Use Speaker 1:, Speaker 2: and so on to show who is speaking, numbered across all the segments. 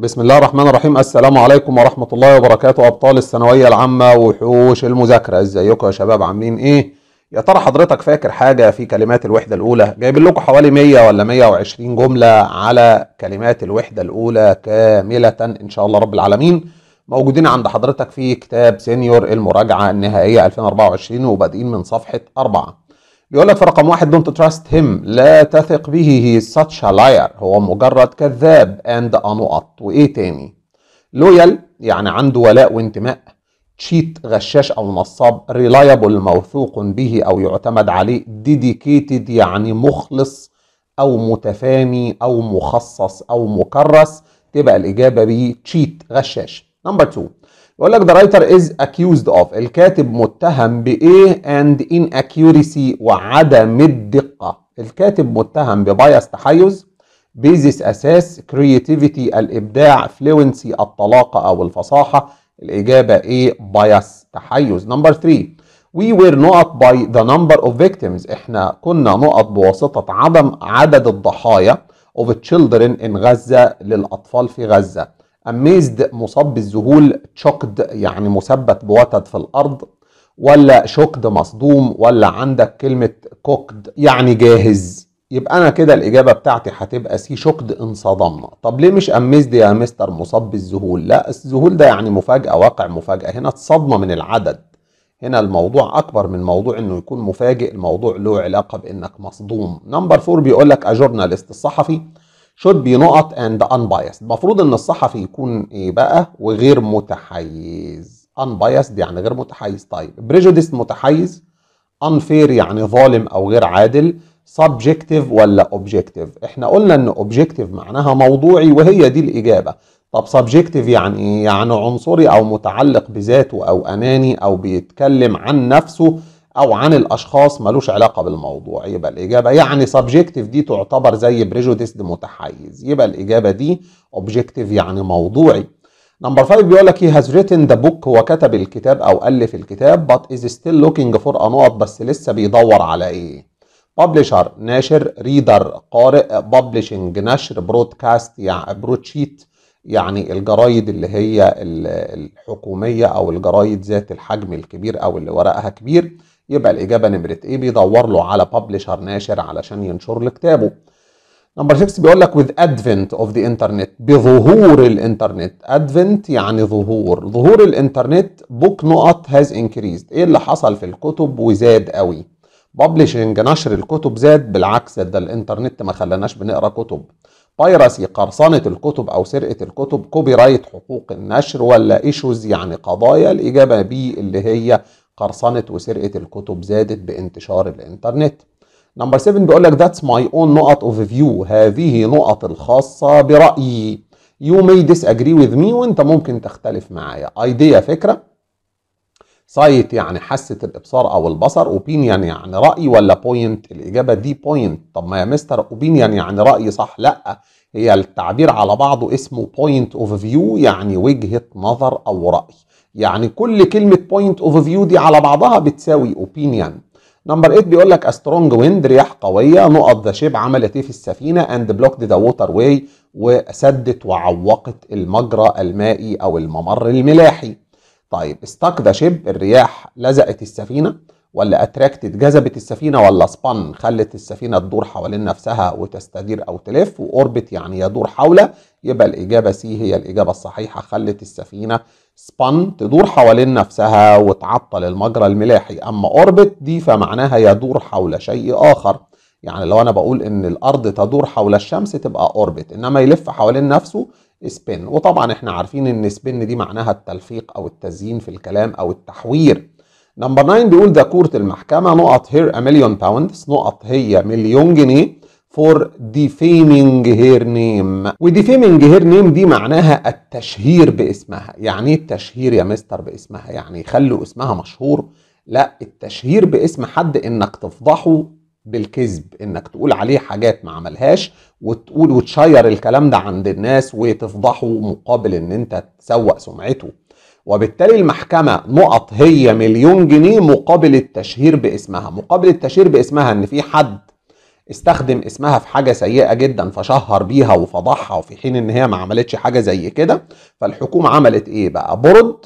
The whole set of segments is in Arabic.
Speaker 1: بسم الله الرحمن الرحيم السلام عليكم ورحمة الله وبركاته أبطال الثانوية العامة وحوش المذاكرة ازيكم يا شباب عاملين ايه يا ترى حضرتك فاكر حاجة في كلمات الوحدة الأولى جايب لكم حوالي 100 ولا 120 جملة على كلمات الوحدة الأولى كاملة إن شاء الله رب العالمين موجودين عند حضرتك في كتاب سينيور المراجعة النهائية 2024 وبادئين من صفحة أربعة بيقول لك في رقم واحد دونت trust هيم لا تثق به he such a liar هو مجرد كذاب and أنقط وإيه تاني لويال يعني عنده ولاء وانتماء تشيت غشاش أو نصاب ريلايبل موثوق به أو يعتمد عليه ديديكيتد يعني مخلص أو متفاني أو مخصص أو مكرس تبقى الإجابة بيه تشيت غشاش نمبر 2 يقول لك ذا رايتر از accused اوف الكاتب متهم بايه اند ان accuracy وعدم الدقه الكاتب متهم ببايس تحيز بيزيس اساس كرياتيفيتي الابداع فلوينسي الطلاقه او الفصاحه الاجابه ايه بايس تحيز نمبر 3 We were not by the number of victims احنا كنا نقط بواسطه عدم عدد الضحايا of children in غزه للاطفال في غزه اميزد مصاب بالذهول تشوكد يعني مثبت بوتد في الارض ولا شوكد مصدوم ولا عندك كلمه كوكد يعني جاهز يبقى انا كده الاجابه بتاعتي هتبقى سي شوكد انصدمنا طب ليه مش اميزد يا مستر مصاب بالذهول لا الذهول ده يعني مفاجاه واقع مفاجاه هنا الصدمه من العدد هنا الموضوع اكبر من موضوع انه يكون مفاجئ الموضوع له علاقه بانك مصدوم نمبر 4 بيقول لك الصحفي should be نقط and unbiased المفروض ان الصحفي يكون ايه بقى وغير متحيز unbiased يعني غير متحيز طيب prejudice متحيز unfair يعني ظالم او غير عادل subjective ولا objective احنا قلنا ان objective معناها موضوعي وهي دي الاجابه طب subjective يعني ايه؟ يعني عنصري او متعلق بذاته او اناني او بيتكلم عن نفسه او عن الاشخاص ملوش علاقه بالموضوع يبقى الاجابه يعني سبجكتيف دي تعتبر زي بريجوديس متحيز يبقى الاجابه دي اوبجكتيف يعني موضوعي نمبر 5 بيقول لك هي هاز ريتن ذا بوك هو كتب الكتاب او الف الكتاب بات از ستيل لوكينج فور ا نقط بس لسه بيدور على ايه ببلشر ناشر ريدر قارئ ببلشنج نشر برودكاست يعني برودشيت يعني الجرايد اللي هي الحكوميه او الجرايد ذات الحجم الكبير او اللي ورقها كبير يبقى الإجابة نمرة إيه بيدور له على ببلشر ناشر علشان ينشر لكتابه نمبر 6 بيقول لك with advent of the internet بظهور الانترنت advent يعني ظهور ظهور الانترنت book نقط has increased ايه اللي حصل في الكتب وزاد قوي publishing نشر الكتب زاد بالعكس ده الانترنت ما خلاناش بنقرا كتب بايرسي قرصنة الكتب او سرقة الكتب كوبي رايت حقوق النشر ولا ايشوز يعني قضايا الاجابة بي اللي هي قرصنة وسرقة الكتب زادت بانتشار الإنترنت نمبر 7 بيقول لك that's my own نقط of view هذه نقط الخاصة برأيي you may disagree with me وانت ممكن تختلف معايا idea فكرة سايت يعني حاسة الإبصار أو البصر أوبينيان يعني رأي ولا بوينت الإجابة دي بوينت طب ما يا مستر أوبينيان يعني رأي صح لأ هي التعبير على بعضه اسمه بوينت اوف فيو يعني وجهة نظر أو رأي يعني كل كلمة بوينت اوف فيو دي على بعضها بتساوي اوبينيون نمبر 8 بيقول لك سترونج ويند رياح قوية نقط ذا شيب عملت ايه في السفينة اند بلوكد ذا ووتر واي وسدت وعوقت المجرى المائي او الممر الملاحي طيب استاك ذا شيب الرياح لزقت السفينة ولا اتراكتد جذبت السفينة ولا سبان خلت السفينة تدور حوالين نفسها وتستدير او تلف واوربت يعني يدور حوله يبقى الاجابة سي هي الاجابة الصحيحة خلت السفينة سبان تدور حوالين نفسها وتعطل المجرى الملاحي أما أوربت دي فمعناها يدور حول شيء آخر يعني لو أنا بقول إن الأرض تدور حول الشمس تبقى أوربت إنما يلف حوالين نفسه سبين وطبعا إحنا عارفين إن سبين دي معناها التلفيق أو التزيين في الكلام أو التحوير نمبر 9 بيقول ذاكورة المحكمة نقط هير ا مليون باوندز نقط هي مليون جنيه for defaming her name وديفيمينج هير نيم دي معناها التشهير باسمها يعني ايه التشهير يا مستر باسمها يعني يخلوا اسمها مشهور لا التشهير باسم حد انك تفضحه بالكذب انك تقول عليه حاجات ما عملهاش وتقول وتشير الكلام ده عند الناس وتفضحه مقابل ان انت تسوق سمعته وبالتالي المحكمة نقط هي مليون جنيه مقابل التشهير باسمها مقابل التشهير باسمها ان في حد استخدم اسمها في حاجه سيئه جدا فشهر بيها وفضحها وفي حين ان هي ما عملتش حاجه زي كده فالحكومه عملت ايه بقى برد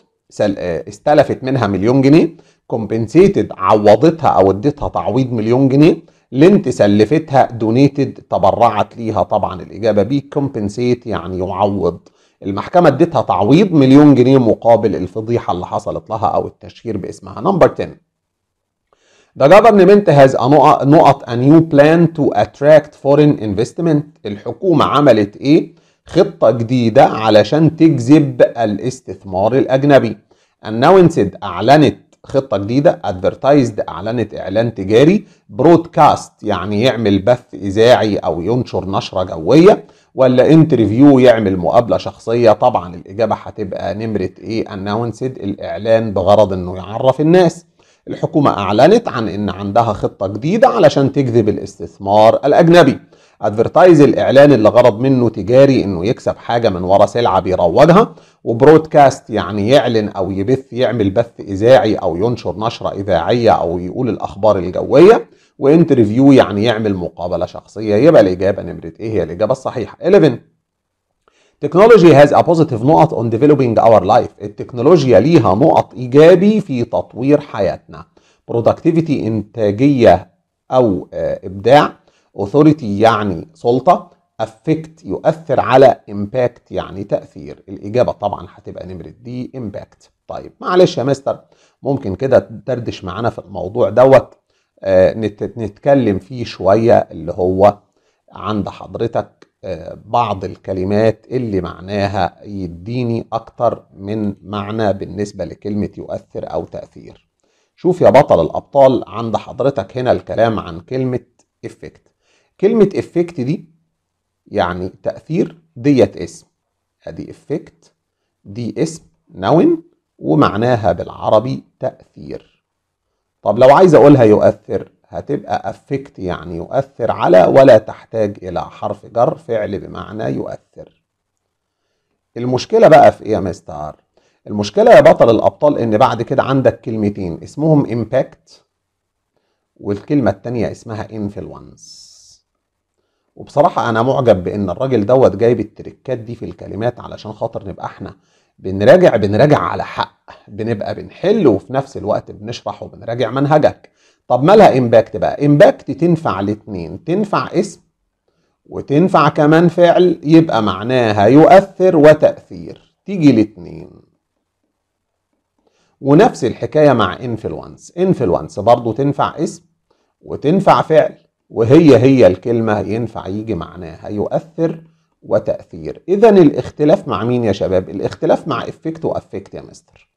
Speaker 1: آه، استلفت منها مليون جنيه كومبنسيتد عوضتها او اديتها تعويض مليون جنيه لنت سلفتها دونيتد تبرعت ليها طبعا الاجابه بي كومبنسيت يعني يعوض المحكمه اديتها تعويض مليون جنيه مقابل الفضيحه اللي حصلت لها او التشهير باسمها نمبر 10 The government has a نقط a new plan to attract foreign investment. الحكومة عملت ايه؟ خطة جديدة علشان تجذب الاستثمار الأجنبي. Announced أعلنت خطة جديدة advertised أعلنت إعلان تجاري broadcast يعني يعمل بث إذاعي أو ينشر نشرة جوية ولا انترفيو يعمل مقابلة شخصية طبعا الإجابة هتبقى نمرة إيه announced الإعلان بغرض إنه يعرف الناس الحكومة أعلنت عن إن عندها خطة جديدة علشان تجذب الاستثمار الأجنبي ادفرتايز الاعلان اللي غرض منه تجاري انه يكسب حاجه من ورا سلعه بيروجها وبرودكاست يعني يعلن او يبث يعمل بث اذاعي او ينشر نشره اذاعيه او يقول الاخبار الجويه وانترفيو يعني يعمل مقابله شخصيه يبقى الاجابه نمره ايه هي الاجابه الصحيحه 11 Technology has a positive نقط on developing our life. التكنولوجيا ليها نقط إيجابي في تطوير حياتنا. Productivity إنتاجية أو آه، إبداع. Authority يعني سلطة. Affect يؤثر على impact يعني تأثير. الإجابة طبعا هتبقى نمرة دي impact. طيب معلش يا مستر ممكن كده تدردش معانا في الموضوع دوت آه، نتكلم فيه شوية اللي هو عند حضرتك بعض الكلمات اللي معناها يديني أكتر من معنى بالنسبة لكلمة يؤثر أو تأثير شوف يا بطل الأبطال عند حضرتك هنا الكلام عن كلمة إفكت كلمة إفكت دي يعني تأثير ديت اسم أدي إفكت دي اسم نون ومعناها بالعربي تأثير طب لو عايز أقولها يؤثر هتبقى افكت يعني يؤثر على ولا تحتاج الى حرف جر فعل بمعنى يؤثر المشكله بقى في ايه يا مستر المشكله يا بطل الابطال ان بعد كده عندك كلمتين اسمهم امباكت والكلمه الثانيه اسمها انفلونس وبصراحه انا معجب بان الراجل دوت جايب التريكات دي في الكلمات علشان خاطر نبقى احنا بنراجع بنراجع على حق بنبقى بنحل وفي نفس الوقت بنشرح وبنراجع منهجك طب مالها امباكت بقى امباكت تنفع الاثنين تنفع اسم وتنفع كمان فعل يبقى معناها يؤثر وتأثير تيجي الاثنين ونفس الحكاية مع انفلونس انفلونس برضو تنفع اسم وتنفع فعل وهي هي الكلمة ينفع يجي معناها يؤثر وتأثير إذا الاختلاف مع مين يا شباب؟ الاختلاف مع افكت وافكت يا مستر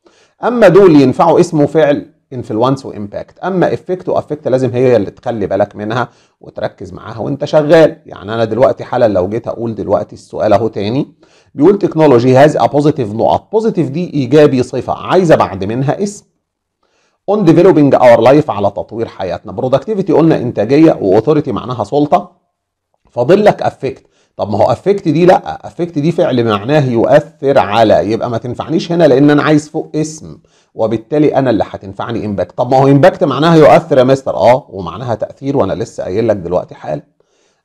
Speaker 1: أما دول ينفعوا اسم وفعل انفلونس وامباكت اما افكت وافكت لازم هي اللي تخلي بالك منها وتركز معاها وانت شغال يعني انا دلوقتي حالا لو جيت اقول دلوقتي السؤال اهو تاني بيقول تكنولوجي هاز ا بوزيتيف نقط بوزيتيف دي ايجابي صفه عايزه بعد منها اسم اون ديفلوبينج اور لايف على تطوير حياتنا برودكتيفيتي قلنا انتاجيه واوثوريتي معناها سلطه فاضل لك افكت طب ما هو افكت دي لا افكت دي فعل معناه يؤثر على يبقى ما تنفعنيش هنا لان انا عايز فوق اسم وبالتالي انا اللي هتنفعني امباكت طب ما هو امباكت معناها يؤثر يا مستر اه ومعناها تاثير وانا لسه قايل لك دلوقتي حال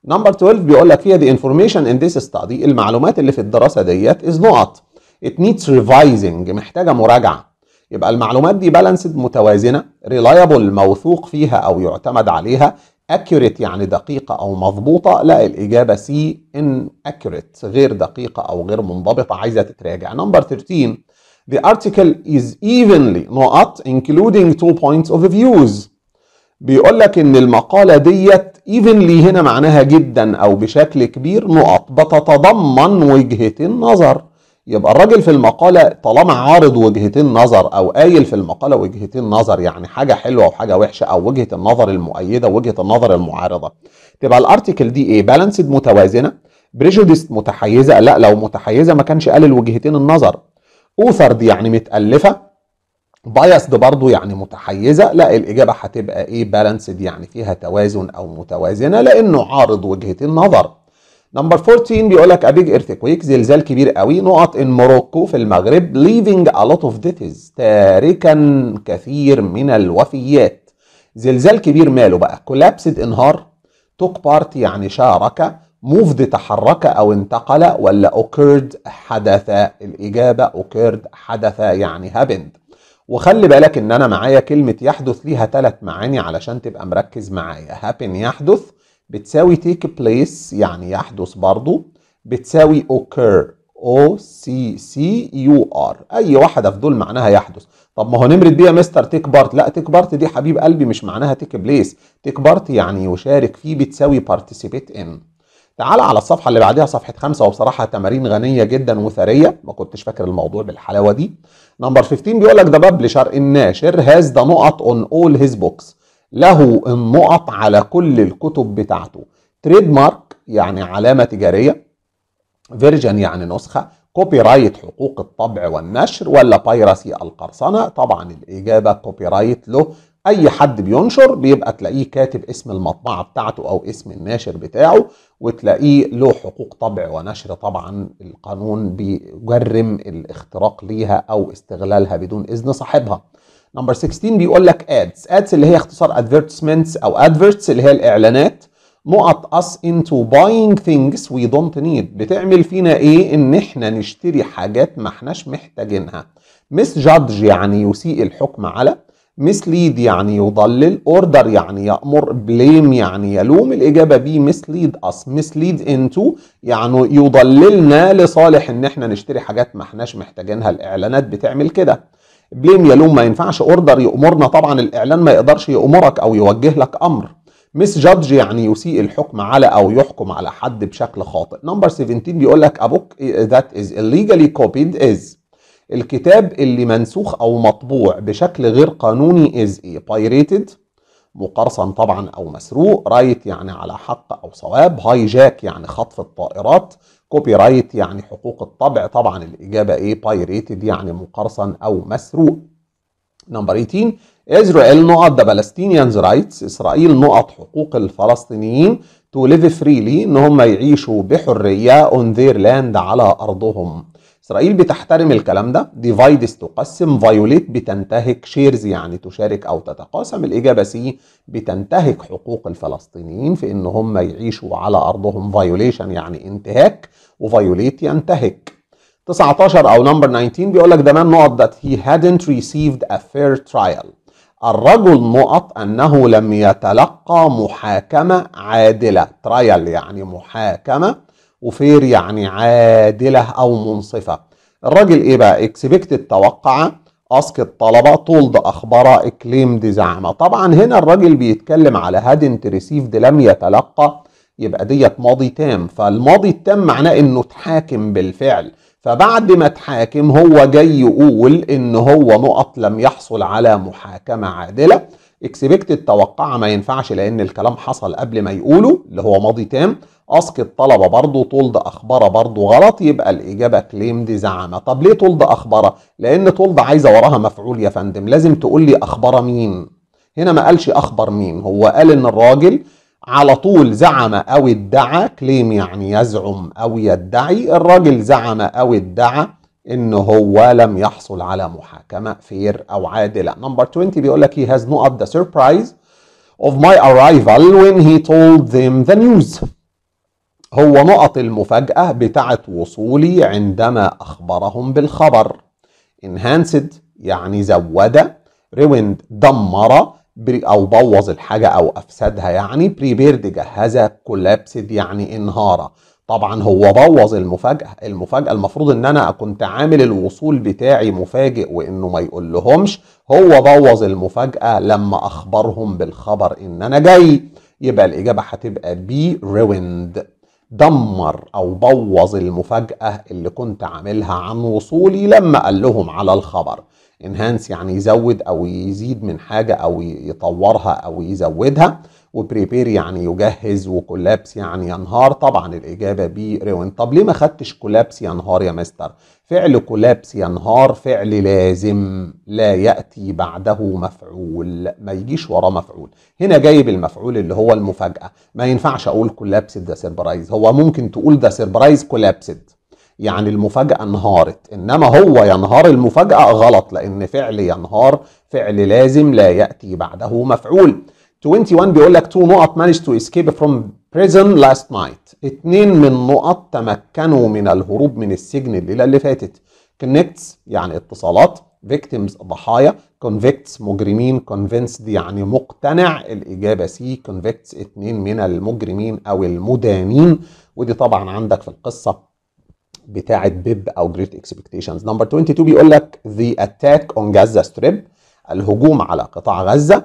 Speaker 1: نمبر 12 بيقول لك فيها دي انفورميشن ان ذيس ستادي المعلومات اللي في الدراسه ديت از نقط ات نيدز ريفايزنج محتاجه مراجعه يبقى المعلومات دي بالانسد متوازنه ريلايبل موثوق فيها او يعتمد عليها اكيوريت يعني دقيقة أو مضبوطة لا الإجابة سي ان اكيوريت غير دقيقة أو غير منضبطة عايزة تتراجع نمبر 13 The article is evenly not including two points of views. بيقول لك ان المقالة ديت evenly هنا معناها جدا او بشكل كبير نقط بتتضمن وجهتين نظر يبقى الراجل في المقالة طالما عارض وجهتين نظر أو قايل في المقالة وجهتين نظر يعني حاجة حلوة وحاجة وحشة أو وجهة النظر المؤيدة ووجهة النظر المعارضة تبقى الأرتيكل دي إيه؟ بالانسد متوازنة بريجوديست متحيزة لا لو متحيزة ما كانش قال الوجهتين النظر اوثرد يعني متالفه بايسد برضو يعني متحيزة لا الإجابة هتبقى إيه بالانسد يعني فيها توازن أو متوازنة لأنه عارض وجهة النظر نمبر 14 بيقول لك a زلزال كبير قوي نقط إن موروكو في المغرب leaving a lot of deaths تاركا كثير من الوفيات زلزال كبير ماله بقى collapsed انهار took part يعني شارك moved تحرك أو انتقل ولا occurred حدث الإجابة occurred حدث يعني happened وخلي بالك ان انا معايا كلمة يحدث ليها ثلاث معاني علشان تبقى مركز معايا happen يحدث بتساوي take place يعني يحدث برضو بتساوي occur O C C U R اي واحدة في دول معناها يحدث طب ما هو نمرة بيها مستر تيك بارت لا تيك بارت دي حبيب قلبي مش معناها تيك بليس تيك بارت يعني يشارك فيه بتساوي participate in تعال على الصفحه اللي بعدها صفحه خمسه وبصراحه تمارين غنيه جدا وثريه ما كنتش فاكر الموضوع بالحلاوه دي نمبر 15 بيقول لك ذا ببلشر الناشر هاز ذا نقط اون اول هيز بوكس له النقط على كل الكتب بتاعته تريد مارك يعني علامه تجاريه فيرجن يعني نسخه كوبي رايت حقوق الطبع والنشر ولا بايراسي القرصنه طبعا الاجابه كوبي رايت له اي حد بينشر بيبقى تلاقيه كاتب اسم المطبعه بتاعته او اسم الناشر بتاعه وتلاقيه له حقوق طبع ونشر طبعا القانون بيجرم الاختراق ليها او استغلالها بدون اذن صاحبها نمبر 16 بيقول لك ادز ادز اللي هي اختصار ادفيرتسمنتس او ادفيرتس اللي هي الاعلانات نقط اس انتو باينج ثينجز وي دونت نيد بتعمل فينا ايه ان احنا نشتري حاجات ما احناش محتاجينها جادج يعني يسيء الحكم على مسليد يعني يضلل اوردر يعني يأمر بليم يعني يلوم الإجابة بي مسليد أس مسليد انتو يعني يضللنا لصالح إن إحنا نشتري حاجات ما إحناش محتاجينها الإعلانات بتعمل كده بليم يلوم ما ينفعش اوردر يأمرنا طبعا الإعلان ما يقدرش يأمرك أو يوجه لك أمر مس جادج يعني يسيء الحكم على او يحكم على حد بشكل خاطئ نمبر 17 بيقول لك ابوك ذات از is illegally از الكتاب اللي منسوخ أو مطبوع بشكل غير قانوني از ايه بايريتد مقرصن طبعا أو مسروق رايت يعني على حق أو صواب هاي جاك يعني خطف الطائرات كوبي رايت يعني حقوق الطبع طبعا الإجابة إيه بايريتد يعني مقرصن أو مسروق نمبر 18 إسرائيل نقط ذا بالستينيانز رايتس إسرائيل نقط حقوق الفلسطينيين تو ليف فريلي إن هم يعيشوا بحرية اون ذير لاند على أرضهم اسرائيل بتحترم الكلام ده ديفايدس تقسم فايوليت بتنتهك شيرز يعني تشارك او تتقاسم الاجابه سي بتنتهك حقوق الفلسطينيين في ان هم يعيشوا على ارضهم فايوليشن يعني انتهاك وفايوليت ينتهك 19 او نمبر 19 بيقول لك ده مان نقط that he hadn't received a fair trial الرجل نقط انه لم يتلقى محاكمه عادله ترايل يعني محاكمه وفير يعني عادلة أو منصفة الراجل إيه بقى اكسبكتد توقع أسقط طلبة طولد أخبار دي زعمة طبعا هنا الراجل بيتكلم على هادنت ريسيفد لم يتلقى يبقى ديت ماضي تام فالماضي التام معناه انه اتحاكم بالفعل فبعد ما اتحاكم هو جاي يقول ان هو نقط لم يحصل على محاكمه عادله اكسبكتد توقع ما ينفعش لان الكلام حصل قبل ما يقوله اللي هو ماضي تام اسك الطلبه برضه طولد اخبره برضه غلط يبقى الاجابه كليم دي زعامه طب ليه طولد اخبره لان طولد عايزه وراها مفعول يا فندم لازم تقول لي اخبره مين هنا ما قالش اخبر مين هو قال ان الراجل على طول زعم او ادعى كليم يعني يزعم او يدعي الراجل زعم او ادعى ان هو لم يحصل على محاكمه فير او عادله نمبر 20 بيقول لك he has no up the surprise of my arrival when he told them the news هو نقط المفاجأة بتاعة وصولي عندما أخبرهم بالخبر enhanced يعني زود ruined دمر أو بوظ الحاجة أو أفسدها يعني prepared جهزها collapsed يعني انهارة طبعا هو بوظ المفاجأة المفاجأة المفروض ان انا كنت عامل الوصول بتاعي مفاجئ وانه ما يقول لهمش هو بوظ المفاجأة لما اخبرهم بالخبر ان انا جاي يبقى الاجابة هتبقى بي ruined دمر او بوظ المفاجاه اللي كنت عاملها عن وصولي لما قال لهم على الخبر انهانس يعني يزود او يزيد من حاجه او يطورها او يزودها وبريبير يعني يجهز وكولابس يعني ينهار طبعا الإجابة بي روين طب ليه ما خدتش كولابس ينهار يا مستر فعل كولابس ينهار فعل لازم لا يأتي بعده مفعول ما يجيش وراه مفعول هنا جايب المفعول اللي هو المفاجأة ما ينفعش أقول كولابس ذا سيربرايز هو ممكن تقول ذا سيربرايز كولابسد يعني المفاجأة انهارت إنما هو ينهار المفاجأة غلط لأن فعل ينهار فعل لازم لا يأتي بعده مفعول 21 بيقول لك two نقط managed to escape from prison last night اتنين من نقط تمكنوا من الهروب من السجن الليلة اللي فاتت connects يعني اتصالات victims ضحايا convicts مجرمين convinced يعني مقتنع الإجابة سي convicts اتنين من المجرمين أو المدانين ودي طبعا عندك في القصة بتاعه بيب او جريت اكسبكتيشنز نمبر 22 بيقول لك ذا اتاك اون جازا ستريب الهجوم على قطاع غزه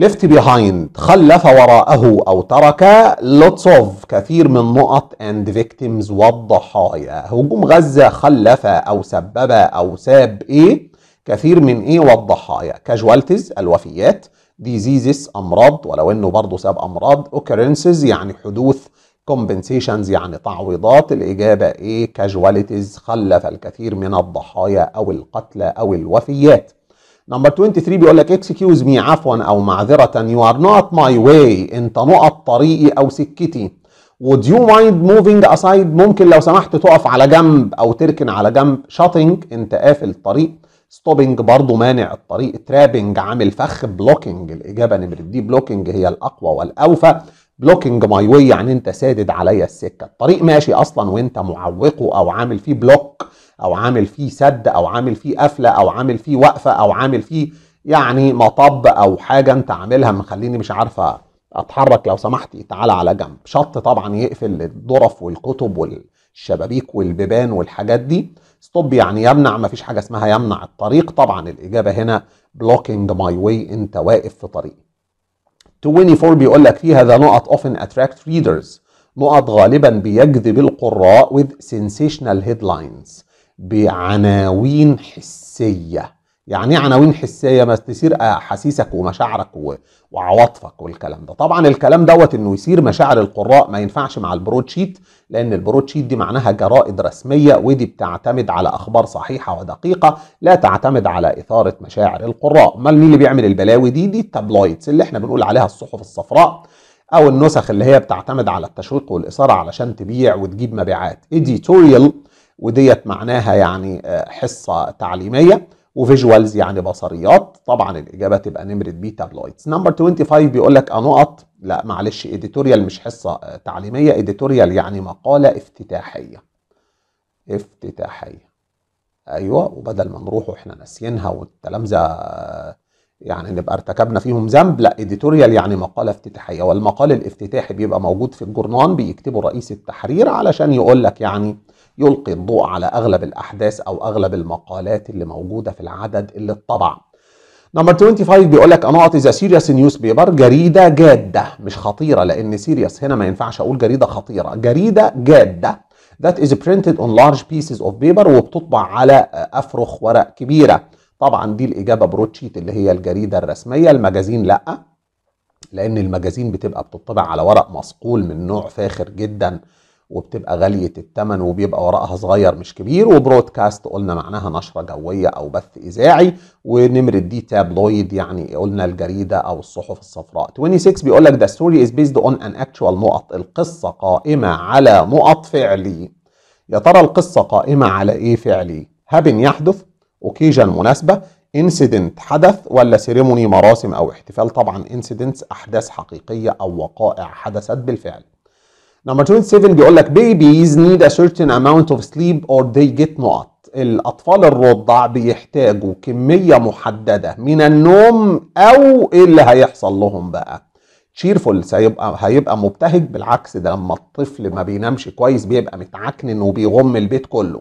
Speaker 1: left behind خلف وراءه أو ترك lots of كثير من نقط and victims والضحايا هجوم غزة خلف أو سبب أو ساب إيه كثير من إيه والضحايا casualties الوفيات diseases أمراض ولو إنه برضه ساب أمراض occurrences يعني حدوث compensations يعني تعويضات الإجابة إيه casualties خلف الكثير من الضحايا أو القتلى أو الوفيات نمبر 23 بيقول لك اكسكيوز مي عفوا او معذره يو ار نوت ماي واي انت نقط طريقي او سكتي would you mind moving aside ممكن لو سمحت تقف على جنب او تركن على جنب shutting انت قافل الطريق ستوبنج برضه مانع الطريق ترابنج عامل فخ بلوكينج الاجابه نمره دي بلوكينج هي الاقوى والاوفى بلوكينج ماي واي يعني انت سادد عليا السكه الطريق ماشي اصلا وانت معوقه او عامل فيه بلوك او عامل فيه سد او عامل فيه قفله او عامل فيه وقفه او عامل فيه يعني مطب او حاجه انت عاملها مخليني مش عارفه اتحرك لو سمحت تعالى على جنب شط طبعا يقفل الظرف والكتب والشبابيك والبيبان والحاجات دي ستوب يعني يمنع مفيش حاجه اسمها يمنع الطريق طبعا الاجابه هنا blocking my way انت واقف في طريقي 24 بيقول لك فيها ذا نقط often attract readers نقط غالبا بيجذب القراء with sensational headlines بعناوين حسيه يعني ايه عناوين حسيه ما تثير احاسيسك ومشاعرك وعواطفك والكلام ده طبعا الكلام دوت انه يثير مشاعر القراء ما ينفعش مع البروتشيت شيت لان البروتشيت شيت دي معناها جرائد رسميه ودي بتعتمد على اخبار صحيحه ودقيقه لا تعتمد على اثاره مشاعر القراء امال مين اللي بيعمل البلاوي دي دي التابلويدز اللي احنا بنقول عليها الصحف الصفراء او النسخ اللي هي بتعتمد على التشويق والاثاره علشان تبيع وتجيب مبيعات ايديتوريال وديت معناها يعني آه، حصه تعليميه وفيجوالز يعني بصريات طبعا الاجابه تبقى نمره بي تابلويدز نمبر 25 بيقول لك نقط لا معلش اديتوريال مش حصه آه، تعليميه اديتوريال يعني مقاله افتتاحيه افتتاحيه ايوه وبدل ما نروح واحنا ناسيينها والتلامذه آه، يعني نبقى ارتكبنا فيهم ذنب لا اديتوريال يعني مقاله افتتاحيه والمقال الافتتاحي بيبقى موجود في الجورنان بيكتبه رئيس التحرير علشان يقول لك يعني يلقي الضوء على اغلب الاحداث او اغلب المقالات اللي موجوده في العدد اللي اتطبع. نمبر 25 بيقول لك اعطي ذا سيريس نيوز بيبر جريده جاده مش خطيره لان سيريس هنا ما ينفعش اقول جريده خطيره، جريده جاده that is printed on large pieces of paper وبتطبع على افرخ ورق كبيره. طبعا دي الاجابه بروتشيت اللي هي الجريده الرسميه، المجازين لا لان المجازين بتبقى بتطبع على ورق مصقول من نوع فاخر جدا وبتبقى غالية التمن وبيبقى وراءها صغير مش كبير وبرودكاست قلنا معناها نشرة جوية أو بث إذاعي ونمرة دي تابلويد يعني قلنا الجريدة أو الصحف الصفراء 26 بيقول لك the story is based on an actual نقط القصة قائمة على نقط فعلي يا ترى القصة قائمة على إيه فعلي هابن يحدث occasion مناسبة انسيدنت حدث ولا سيريموني مراسم أو احتفال طبعا انسيدنتس أحداث حقيقية أو وقائع حدثت بالفعل نمبر 27 بيقول لك بيبيز نيد ا سيرتن اماونت اوف سليب اور they جيت نوت الأطفال الرضع بيحتاجوا كمية محددة من النوم أو إيه اللي هيحصل لهم بقى تشيرفول هيبقى هيبقى مبتهج بالعكس ده لما الطفل ما بينامش كويس بيبقى متعكنن وبيغم البيت كله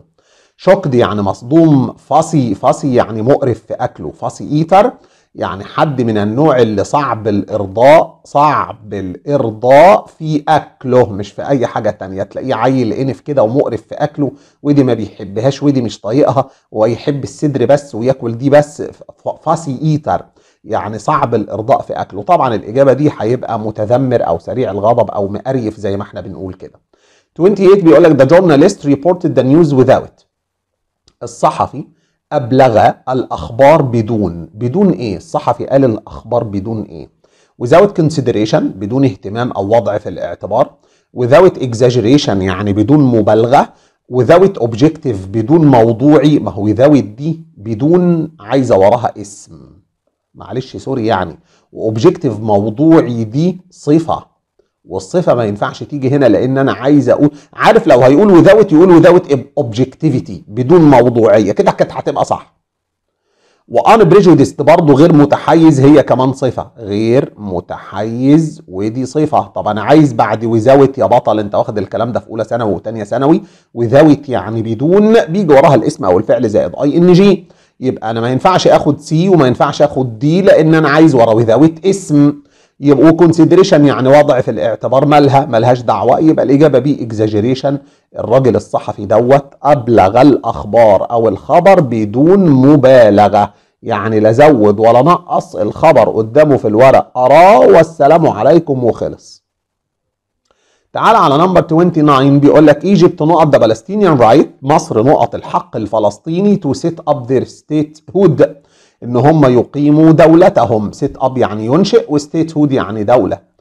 Speaker 1: شقد يعني مصدوم فصي فصي يعني مقرف في أكله فصي إيتر يعني حد من النوع اللي صعب الارضاء صعب الارضاء في اكله مش في اي حاجه تانية تلاقيه عيل انف كده ومقرف في اكله ودي ما بيحبهاش ودي مش طايقها ويحب الصدر بس وياكل دي بس فاسي ايتر يعني صعب الارضاء في اكله طبعا الاجابه دي هيبقى متذمر او سريع الغضب او مقريف زي ما احنا بنقول كده 28 بيقول لك the journalist reported the news without الصحفي أبلغ الأخبار بدون بدون إيه الصحفي قال الأخبار بدون إيه without consideration بدون اهتمام أو وضع في الاعتبار without exaggeration يعني بدون مبالغة without objective بدون موضوعي ما هو without دي بدون عايزة وراها اسم معلش سوري يعني وobjective موضوعي دي صفة والصفه ما ينفعش تيجي هنا لان انا عايز اقول عارف لو هيقول وذاوت يقول وذاوت اوبجكتيفيتي بدون موضوعيه كده كانت هتبقى صح وان بريجوديست برضه غير متحيز هي كمان صفه غير متحيز ودي صفه طب انا عايز بعد وذاوت يا بطل انت واخد الكلام ده في اولى ثانوي وثانيه ثانوي وذاوت يعني بدون بيجي وراها الاسم او الفعل زائد اي ان جي يبقى انا ما ينفعش اخد سي وما ينفعش اخد دي لان انا عايز ورا وذاوت اسم يبقى وكونسيدريشن يعني وضع في الاعتبار مالها مالهاش دعوه يبقى الاجابه بي اكزاجيريشن الراجل الصحفي دوت ابلغ الاخبار او الخبر بدون مبالغه يعني لا زود ولا نقص الخبر قدامه في الورق اراه والسلام عليكم وخلص تعال على نمبر 29 بيقول لك ايجيبت نقط ذا فلسطينيان رايت مصر نقط الحق الفلسطيني تو سيت اب ذير ستيت هود ان هم يقيموا دولتهم سيت اب يعني ينشئ وستيت هود يعني دوله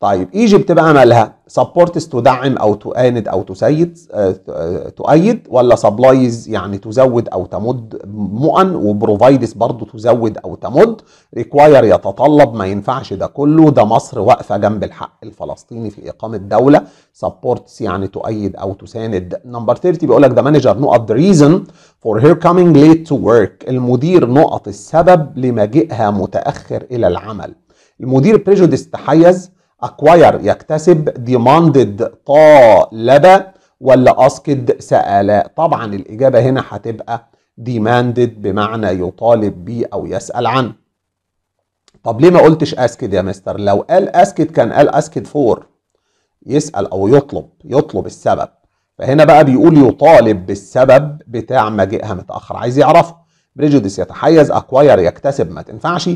Speaker 1: طيب ايجيبت بقى مالها سبورتس تدعم او تؤاند او تسيد تؤيد آه، ولا سبلايز يعني تزود او تمد مؤن وبروفايدس برضو تزود او تمد ريكواير يتطلب ما ينفعش ده كله ده مصر واقفه جنب الحق الفلسطيني في اقامه دوله سبورتس يعني تؤيد او تساند نمبر 30 بيقول لك ده مانجر نقط ذا reason فور هير coming ليت تو ورك المدير نقط السبب لمجيئها متاخر الى العمل المدير بريجوديس تحيز acquire يكتسب ديماندد طالب ولا اسكد سأل طبعا الإجابة هنا هتبقى ديماندد بمعنى يطالب بيه أو يسأل عنه طب ليه ما قلتش اسكد يا مستر لو قال اسكد كان قال اسكد فور يسأل أو يطلب يطلب السبب فهنا بقى بيقول يطالب بالسبب بتاع مجيئها متأخر عايز يعرفه بريجوديس يتحيز اكواير يكتسب ما تنفعش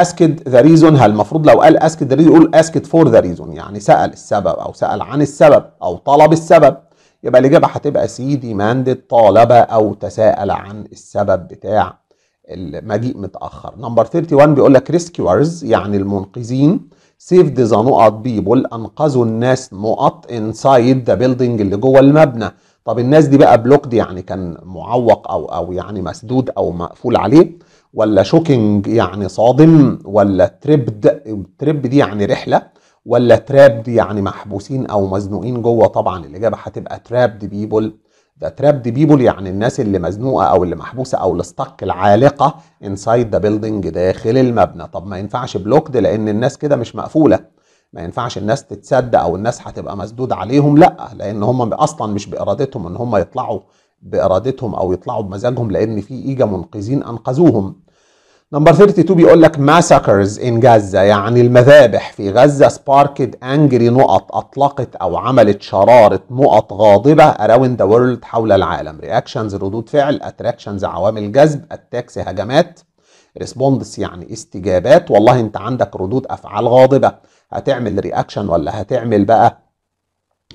Speaker 1: asked ذا ريزون هل المفروض لو قال asked ذا ريزون يقول asked فور ذا ريزون يعني سال السبب او سال عن السبب او طلب السبب يبقى الاجابه هتبقى سي ديماندد طالب او تساءل عن السبب بتاع المجيء متاخر نمبر 31 بيقول لك ريسكيورز يعني المنقذين سيفد ذا نقط people انقذوا الناس نقط انسايد ذا بيلدينج اللي جوه المبنى طب الناس دي بقى بلوكد يعني كان معوق او او يعني مسدود او مقفول عليه ولا شوكينج يعني صادم ولا تريبد تريب دي يعني رحله ولا ترابد يعني محبوسين او مزنوقين جوه طبعا الاجابه هتبقى ترابد بيبل ذا ترابد بيبل يعني الناس اللي مزنوقه او اللي محبوسه او الاستك العالقه انسايد ذا بيلدينج داخل المبنى طب ما ينفعش بلوكد لان الناس كده مش مقفوله ما ينفعش الناس تتسد او الناس هتبقى مسدود عليهم لا لان هم اصلا مش بارادتهم ان هم يطلعوا بارادتهم او يطلعوا بمزاجهم لان في ايجا منقذين انقذوهم نمبر 32 بيقول لك massacres in Gaza يعني المذابح في غزة sparked angry نقط أطلقت أو عملت شرارة نقط غاضبة around the world حول العالم reactions ردود فعل attractions عوامل جذب attacks هجمات response يعني استجابات والله أنت عندك ردود أفعال غاضبة هتعمل رياكشن ولا هتعمل بقى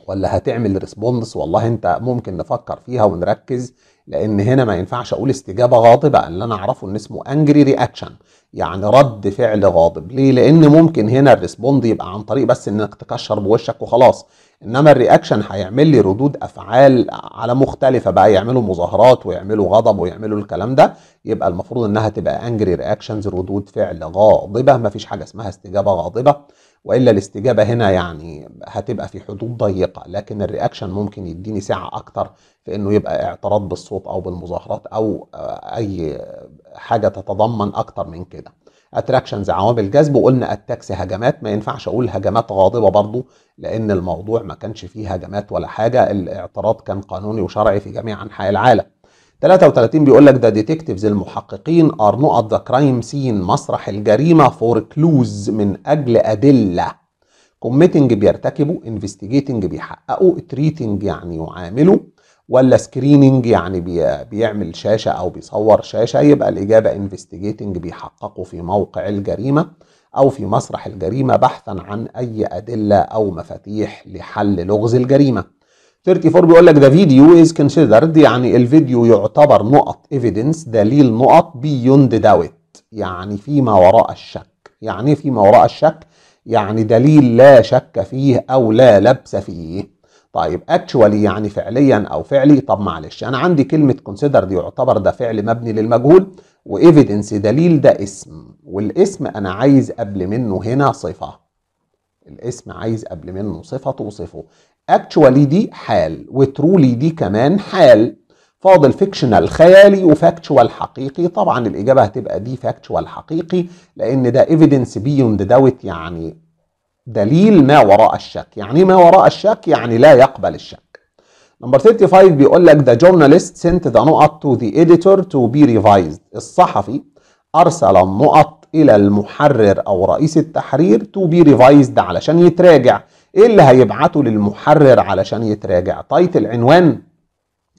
Speaker 1: ولا هتعمل ريسبوندس والله انت ممكن نفكر فيها ونركز لان هنا ما ينفعش اقول استجابه غاضبه اللي انا اعرفه ان اسمه انجري رياكشن يعني رد فعل غاضب ليه لان ممكن هنا الريسبوند يبقى عن طريق بس انك تكشر بوشك وخلاص انما الرياكشن هيعمل لي ردود افعال على مختلفه بقى يعملوا مظاهرات ويعملوا غضب ويعملوا الكلام ده يبقى المفروض انها تبقى انجري رياكشنز ردود فعل غاضبه ما فيش حاجه اسمها استجابه غاضبه والا الاستجابه هنا يعني هتبقى في حدود ضيقه لكن الرياكشن ممكن يديني ساعه اكتر في انه يبقى اعتراض بالصوت او بالمظاهرات او آه، اي حاجه تتضمن اكتر من كده اتراكشنز عوامل جذب وقلنا التاكسي هجمات ما ينفعش اقول هجمات غاضبه برضو لان الموضوع ما كانش فيه هجمات ولا حاجه الاعتراض كان قانوني وشرعي في جميع انحاء العالم 33 بيقول لك ذا ديتكتيفز المحققين ار نقط ذا كرايم سين مسرح الجريمه فور كلوز من اجل ادله كوميتنج بيرتكبوا انفستيجيتنج بيحققوا تريتنج يعني يعاملوا ولا سكريننج يعني بي بيعمل شاشه او بيصور شاشه يبقى الاجابه انفستيجيتنج بيحققوا في موقع الجريمه او في مسرح الجريمه بحثا عن اي ادله او مفاتيح لحل لغز الجريمه 34 بيقول لك ذا فيديو از كونسيدرد يعني الفيديو يعتبر نقط ايفيدنس دليل نقط بيوند داوت يعني فيما وراء الشك يعني ايه فيما وراء الشك يعني دليل لا شك فيه او لا لبس فيه طيب اكشوالي يعني فعليا او فعلي طب معلش انا عندي كلمه كونسيدرد يعتبر ده فعل مبني للمجهول وايفيدنس دليل ده اسم والاسم انا عايز قبل منه هنا صفه الاسم عايز قبل منه صفه توصفه actually دي حال وترولي دي كمان حال فاضل فيكشنال خيالي وفاكتشوال حقيقي طبعا الاجابه هتبقى دي فاكتشوال حقيقي لان ده ايفيدنس بيوند داوت يعني دليل ما وراء الشك يعني ما وراء الشك يعني لا يقبل الشك نمبر 35 بيقول لك the journalist sent the نقط to the editor to be revised الصحفي ارسل النقط الى المحرر او رئيس التحرير to be revised علشان يتراجع ايه اللي هيبعته للمحرر علشان يتراجع تايتل عنوان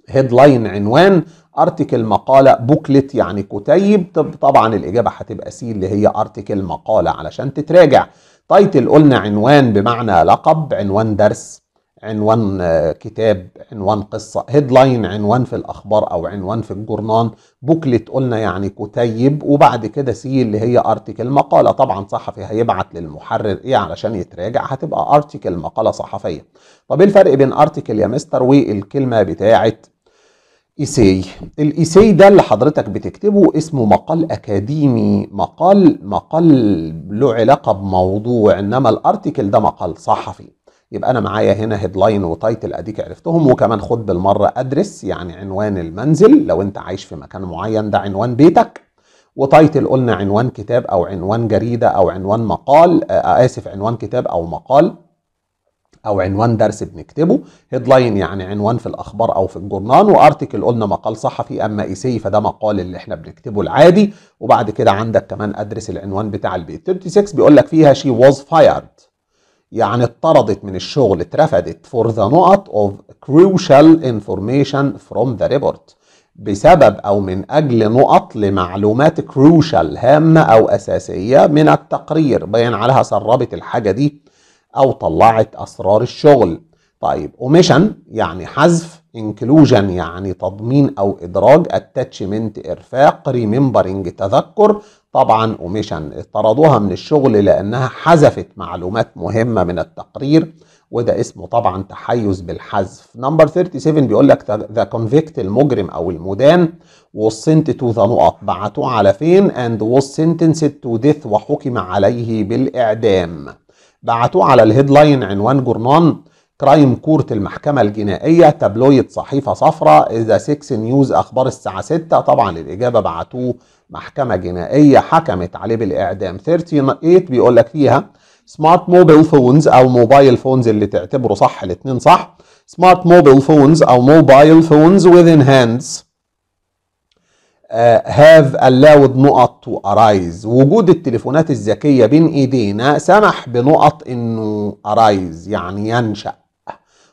Speaker 1: هيدلاين عنوان ارتكل مقاله بوكلت يعني كتيب طب طبعا الاجابه هتبقى سي اللي هي ارتكل مقاله علشان تتراجع تايتل قلنا عنوان بمعنى لقب عنوان درس عنوان آه، كتاب عنوان قصة هيدلاين عنوان في الأخبار أو عنوان في الجورنان بوكلت قلنا يعني كتيب وبعد كده سي اللي هي ارتكل مقالة طبعا صحفي هيبعت للمحرر إيه علشان يتراجع هتبقى ارتكل مقالة صحفية طب إيه الفرق بين ارتكل يا مستر والكلمة بتاعة إيسي الإيسي ده اللي حضرتك بتكتبه اسمه مقال اكاديمي مقال مقال له علاقه بموضوع انما الارتكل ده مقال صحفي يبقى انا معايا هنا هيدلاين وتايتل اديك عرفتهم وكمان خد بالمره ادرس يعني عنوان المنزل لو انت عايش في مكان معين ده عنوان بيتك وتايتل قلنا عنوان كتاب او عنوان جريده او عنوان مقال آه, آه، اسف عنوان كتاب او مقال او عنوان درس بنكتبه هيدلاين يعني عنوان في الاخبار او في الجورنال وارتكل قلنا مقال صحفي اما ايسي e فده مقال اللي احنا بنكتبه العادي وبعد كده عندك كمان ادرس العنوان بتاع البيت 36 بيقول لك فيها شي واز فايرد يعني اتطردت من الشغل اترفدت for the نقط of crucial information from the report بسبب أو من أجل نقط لمعلومات crucial هامة أو أساسية من التقرير بين عليها سربت الحاجة دي أو طلعت أسرار الشغل طيب omission يعني حذف inclusion يعني تضمين أو إدراج attachment إرفاق remembering تذكر طبعا اوميشن طردوها من الشغل لانها حذفت معلومات مهمه من التقرير وده اسمه طبعا تحيز بالحذف نمبر 37 بيقول لك ذا كونفيكت المجرم او المدان والسنت تو ذا نقط بعتوه على فين اند was sentenced تو ديث وحكم عليه بالاعدام بعتوه على الهيدلاين عنوان جورنان كرايم كورت المحكمة الجنائية تابلويد صحيفة صفراء ذا 6 نيوز أخبار الساعة 6 طبعا الإجابة بعتوه محكمة جنائية حكمت عليه بالإعدام 38 بيقول لك فيها سمارت موبايل فونز أو موبايل فونز اللي تعتبره صح الاثنين صح سمارت موبايل فونز أو موبايل فونز within hands هاف uh, allowed نقط تو ارايز وجود التليفونات الذكية بين ايدينا سمح بنقط انه ارايز يعني ينشأ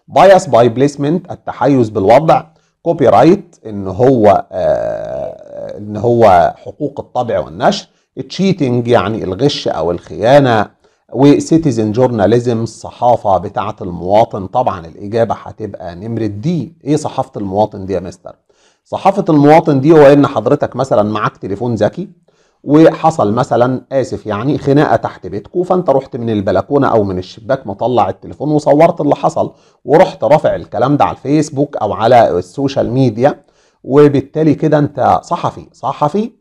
Speaker 1: بايس باي بليسمنت التحيز بالوضع كوبي رايت ان هو آه، ان هو حقوق الطبع والنشر تشيتنج يعني الغش او الخيانه وسيتيزن جورناليزم الصحافه بتاعه المواطن طبعا الاجابه هتبقى نمره دي ايه صحافه المواطن دي يا مستر صحافه المواطن دي هو ان حضرتك مثلا معاك تليفون ذكي وحصل مثلا اسف يعني خناقه تحت بيتكو فانت رحت من البلكونه او من الشباك مطلع التليفون وصورت اللي حصل ورحت رافع الكلام ده على الفيسبوك او على السوشيال ميديا وبالتالي كده انت صحفي صحفي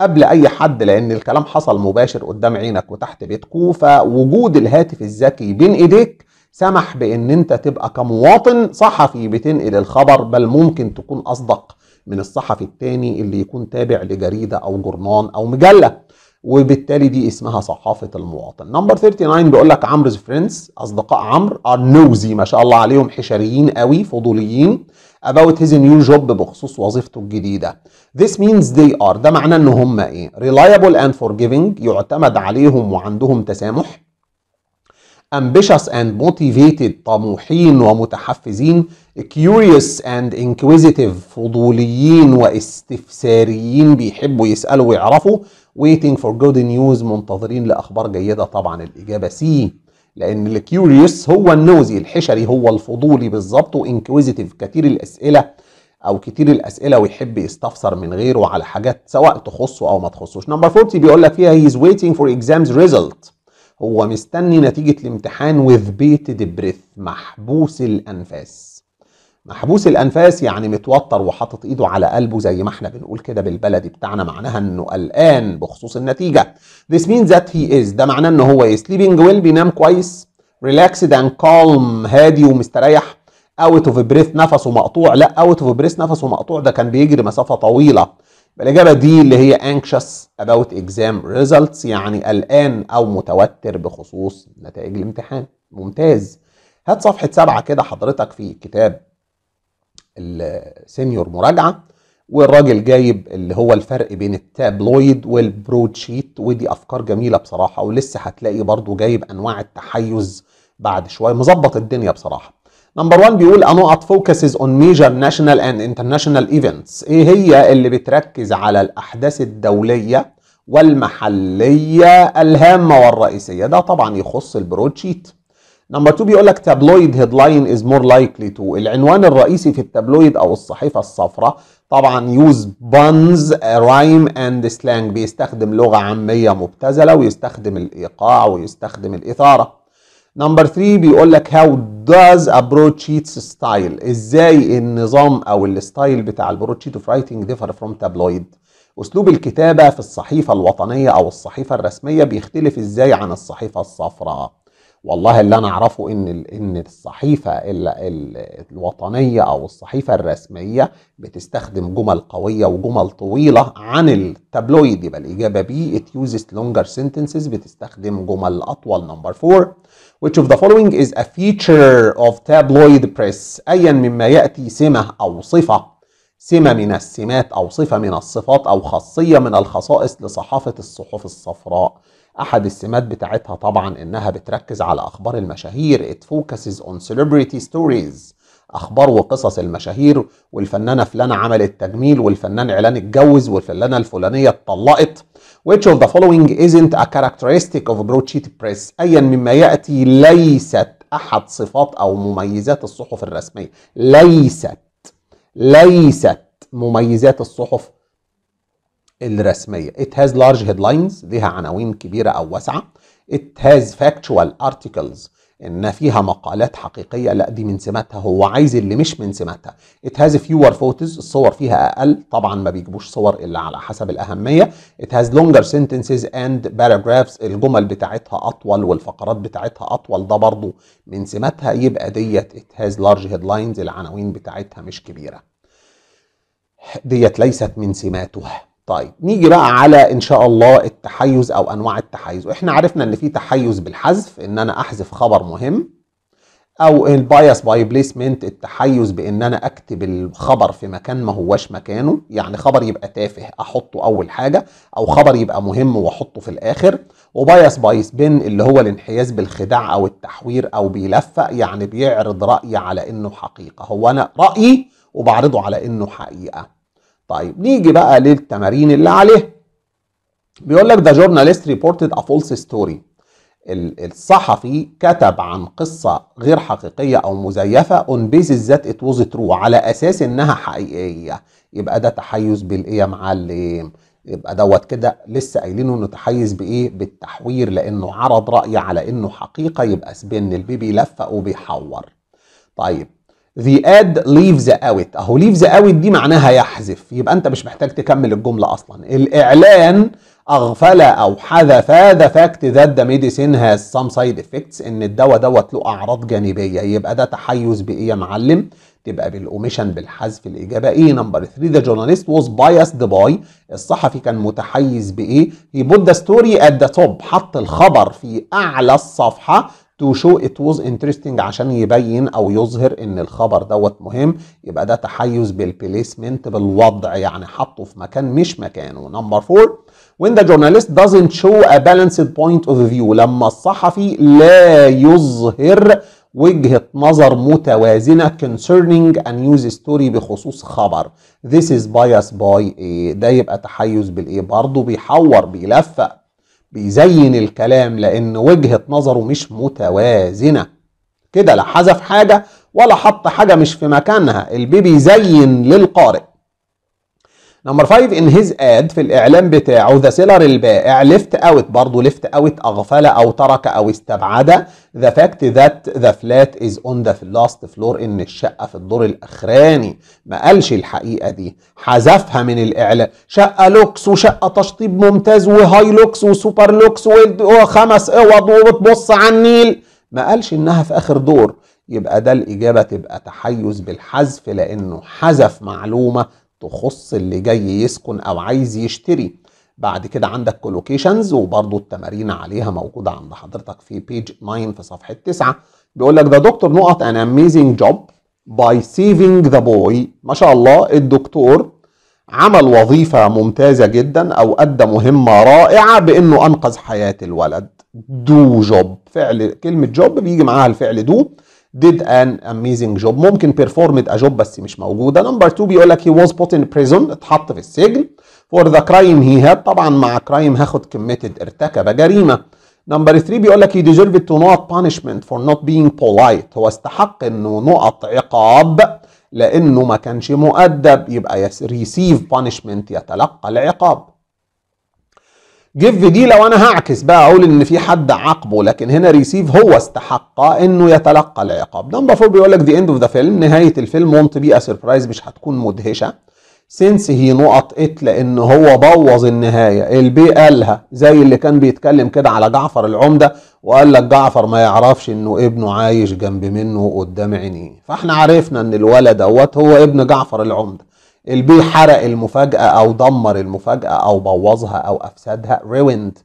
Speaker 1: قبل اي حد لان الكلام حصل مباشر قدام عينك وتحت بيتكو فوجود الهاتف الذكي بين ايديك سمح بان انت تبقى كمواطن صحفي بتنقل الخبر بل ممكن تكون اصدق من الصحفي التاني اللي يكون تابع لجريده او جرنان او مجله وبالتالي دي اسمها صحافه المواطن نمبر 39 بيقول لك عمرو فريندز اصدقاء عمرو ار آه، نوزي ما شاء الله عليهم حشريين قوي فضوليين about his new job بخصوص وظيفته الجديدة. This means they are ده معناه ان هم ايه؟ reliable and forgiving يعتمد عليهم وعندهم تسامح. ambitious and motivated طموحين ومتحفزين. curious and inquisitive فضوليين واستفساريين بيحبوا يسألوا ويعرفوا. waiting for good news منتظرين لأخبار جيدة طبعا الإجابة سي. لان الكيوريوس هو النوزي الحشري هو الفضولي بالظبط وانكويزيتيف كتير الاسئله او كتير الاسئله ويحب يستفسر من غيره على حاجات سواء تخصه او ما تخصوش نمبر 40 بيقول لك فيها he's ويتنج فور اكزامز ريزلت هو مستني نتيجه الامتحان وذ بيتد بريث محبوس الانفاس محبوس الانفاس يعني متوتر وحاطط ايده على قلبه زي ما احنا بنقول كده بالبلدي بتاعنا معناها انه قلقان بخصوص النتيجه this means that he is ده معناه ان هو sleeping well بينام كويس relaxed and calm هادي ومستريح اوت اوف breath نفسه مقطوع لا اوت اوف breath نفسه مقطوع ده كان بيجري مسافه طويله الاجابه دي اللي هي anxious about exam results يعني قلقان او متوتر بخصوص نتائج الامتحان ممتاز هات صفحه سبعه كده حضرتك في كتاب السينيور مراجعه والراجل جايب اللي هو الفرق بين التابلويد والبرود شيت ودي افكار جميله بصراحه ولسه هتلاقي برضو جايب انواع التحيز بعد شويه مظبط الدنيا بصراحه نمبر 1 بيقول نقط فوكسز اون ميجر ناشونال اند انترناشونال ايفنتس ايه هي اللي بتركز على الاحداث الدوليه والمحليه الهامه والرئيسيه ده طبعا يخص البرود شيت نمبر 2 بيقول لك تابلويد هيدلاين از مور لايكلي تو العنوان الرئيسي في التابلويد او الصحيفه الصفراء طبعا يوز بانز رايم اند سلانج بيستخدم لغه عاميه مبتذله ويستخدم الايقاع ويستخدم الاثاره نمبر 3 بيقول لك هاو داز ابروتشيت ستايل ازاي النظام او الستايل بتاع البروتشيت اوف رايتنج ديفر فروم تابلويد اسلوب الكتابه في الصحيفه الوطنيه او الصحيفه الرسميه بيختلف ازاي عن الصحيفه الصفراء والله اللي انا اعرفه ان ان الصحيفه الوطنيه او الصحيفه الرسميه بتستخدم جمل قويه وجمل طويله عن التابلويد يبقى الاجابه بي it uses longer sentences بتستخدم جمل اطول نمبر 4 which of the following is a feature of tabloid press ايا مما ياتي سمه او صفه سمه من السمات او صفه من الصفات او خاصيه من الخصائص لصحافه الصحف الصفراء احد السمات بتاعتها طبعا انها بتركز على اخبار المشاهير it focuses on celebrity stories اخبار وقصص المشاهير والفنانه فلانه عملت تجميل والفنان علان اتجوز والفنانه الفلانيه اتطلقت which of the following isn't a characteristic of broadsheet press ايا مما ياتي ليست احد صفات او مميزات الصحف الرسميه ليست ليست مميزات الصحف الرسمية It has large headlines ليها عناوين كبيرة أو واسعة It has factual articles إن فيها مقالات حقيقية لا دي من سماتها هو عايز اللي مش من سماتها It has fewer photos الصور فيها أقل طبعا ما بيجيبوش صور إلا على حسب الأهمية It has longer sentences and paragraphs الجمل بتاعتها أطول والفقرات بتاعتها أطول ده برضو من سماتها يبقى ديت It has large headlines العناوين بتاعتها مش كبيرة ديت ليست من سماتها طيب نيجي بقى على ان شاء الله التحيز او انواع التحيز واحنا عرفنا ان في تحيز بالحذف ان انا احذف خبر مهم او البايس باي بليسمنت التحيز بان انا اكتب الخبر في مكان ما هواش مكانه يعني خبر يبقى تافه احطه اول حاجه او خبر يبقى مهم واحطه في الاخر وبايس باي سبين اللي هو الانحياز بالخداع او التحوير او بيلفق يعني بيعرض رايي على انه حقيقه هو انا رايي وبعرضه على انه حقيقه طيب نيجي بقى للتمارين اللي عليه بيقول لك ذا جورناليست ريبورتد ا فولس ستوري الصحفي كتب عن قصة غير حقيقية أو مزيفة on basis that it was true على أساس إنها حقيقية يبقى ده تحيز بالإيه يا معلم يبقى دوت كده لسه قايلينه إنه تحيز بإيه بالتحوير لأنه عرض رأي على إنه حقيقة يبقى سبن البيبي لفق وبيحور طيب The ad leaves out اهو leaves out دي معناها يحذف يبقى انت مش محتاج تكمل الجمله اصلا الاعلان اغفل او حذف ذا فاكت ذات ذا ميديسين هاز سام سايد افكتس ان الدواء دوت له اعراض جانبيه يبقى ده تحيز بايه يا معلم؟ تبقى بالاوميشن بالحذف الاجابه ايه نمبر 3 ذا جورناليست واز بايسد باي الصحفي كان متحيز بايه؟ هي ذا ستوري ات ذا توب حط الخبر في اعلى الصفحه تو شو ات was انترستنج عشان يبين او يظهر ان الخبر دوت مهم يبقى ده تحيز بالبليسمنت بالوضع يعني حطه في مكان مش مكانه نمبر 4 when the journalist doesn't show a balanced point of view لما الصحفي لا يظهر وجهة نظر متوازنة concerning a news story بخصوص خبر this is bias by a ده يبقى تحيز بالايه برضه بيحور بيلفق بيزين الكلام لأن وجهة نظره مش متوازنة كده لا حذف حاجة ولا حط حاجة مش في مكانها البي بيزين للقارئ نمبر 5 ان هيز اد في الاعلان بتاعه ذا سيلر البائع ليفت اوت برضه ليفت اوت اغفل او ترك او استبعد ذا فاكت ذات ذا فلات از اون ذا لاست فلور ان الشقه في الدور الاخراني ما قالش الحقيقه دي حذفها من الاعلان شقه لوكس وشقه تشطيب ممتاز وهاي لوكس وسوبر لوكس وخمس اوض وبتبص على النيل ما قالش انها في اخر دور يبقى ده الإجابة تبقى تحيز بالحذف لأنه حذف معلومة تخص اللي جاي يسكن او عايز يشتري بعد كده عندك كولوكيشنز وبرضو التمارين عليها موجودة عند حضرتك في بيج 9 في صفحة 9 بيقول لك ده دكتور نقط an amazing job by saving the boy ما شاء الله الدكتور عمل وظيفة ممتازة جدا أو أدى مهمة رائعة بأنه أنقذ حياة الولد دو جوب فعل كلمة جوب بيجي معاها الفعل دو did an amazing job ممكن performed a job بس مش موجوده نمبر 2 بيقول لك he was put in prison اتحط في السجن for the crime he had طبعا مع crime هاخد committed ارتكب جريمه نمبر 3 بيقول لك he deserved to not punishment for not being polite هو استحق انه نقط عقاب لانه ما كانش مؤدب يبقى receive punishment يتلقى العقاب جيف دي لو انا هعكس بقى اقول ان في حد عاقبه لكن هنا ريسيف هو استحق انه يتلقى العقاب نمبر 4 بيقول لك ذا اند اوف ذا فيلم نهايه الفيلم وونت بي سربرايز مش هتكون مدهشه سينس هي نقط ات لان هو بوظ النهايه البي قالها زي اللي كان بيتكلم كده على جعفر العمده وقال لك جعفر ما يعرفش انه ابنه عايش جنب منه قدام عينيه فاحنا عرفنا ان الولد دوت هو ابن جعفر العمده البي حرق المفاجأة أو دمر المفاجأة أو بوظها أو أفسدها ruined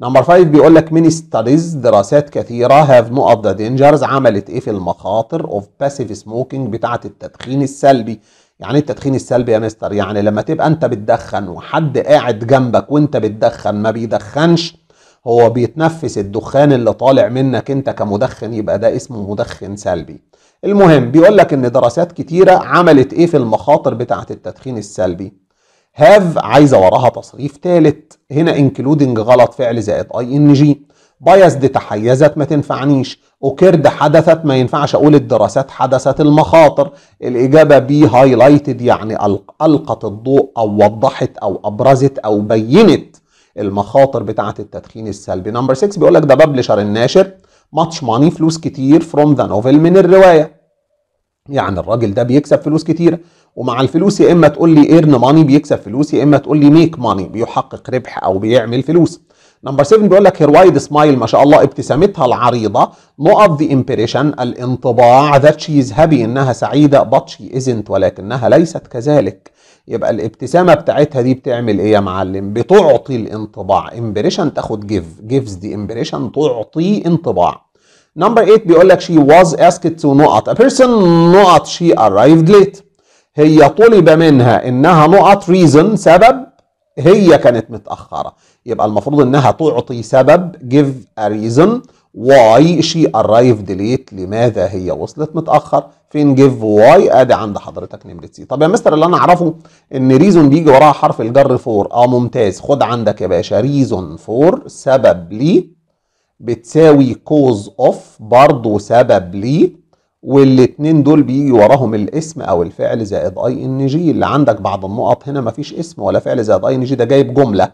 Speaker 1: نمبر 5 بيقول لك many studies دراسات كثيرة have of the dangers عملت إيه في المخاطر of passive smoking بتاعة التدخين السلبي يعني إيه التدخين السلبي يا مستر يعني لما تبقى أنت بتدخن وحد قاعد جنبك وأنت بتدخن ما بيدخنش هو بيتنفس الدخان اللي طالع منك أنت كمدخن يبقى ده اسمه مدخن سلبي المهم بيقول لك ان دراسات كتيره عملت ايه في المخاطر بتاعه التدخين السلبي هاف عايزه وراها تصريف ثالث هنا انكلودنج غلط فعل زائد اي ان جي دي تحيزت ما تنفعنيش اوكرد حدثت ما ينفعش اقول الدراسات حدثت المخاطر الاجابه بي هايلايتد يعني القت الضوء او وضحت او ابرزت او بينت المخاطر بتاعه التدخين السلبي نمبر 6 بيقول لك ده ببلشر الناشر ماتش ماني فلوس كتير فروم ذا نوفل من الروايه يعني الراجل ده بيكسب فلوس كتيره ومع الفلوس يا اما تقول لي ايرن ماني بيكسب فلوس يا اما تقول لي ميك ماني بيحقق ربح او بيعمل فلوس نمبر 7 بيقول لك هير وايد سمايل ما شاء الله ابتسامتها العريضه نقط ذا امبريشن الانطباع ذات شي از هابي انها سعيده بات شي ازنت ولكنها ليست كذلك يبقى الابتسامه بتاعتها دي بتعمل ايه يا معلم بتعطي الانطباع امبريشن تاخد جيف جيفز دي امبريشن تعطي انطباع نمبر 8 بيقول لك شي واز اسكت تو نقط ا بيرسون نقط شي ارايفد ليت هي طلب منها انها نقط ريزن سبب هي كانت متأخرة يبقى المفروض انها تعطي سبب جيف ا ريزن واي شي ارايفد ليت لماذا هي وصلت متأخر فين جيف واي ادي عند حضرتك نمره سي طب يا مستر اللي انا اعرفه ان ريزون بيجي وراها حرف الجر فور اه ممتاز خد عندك يا باشا ريزون فور سبب لي بتساوي كوز اوف برضه سبب لي والاتنين دول بيجي وراهم الاسم او الفعل زائد اي ان جي اللي عندك بعض النقط هنا مفيش اسم ولا فعل زائد اي ان جي ده جايب جمله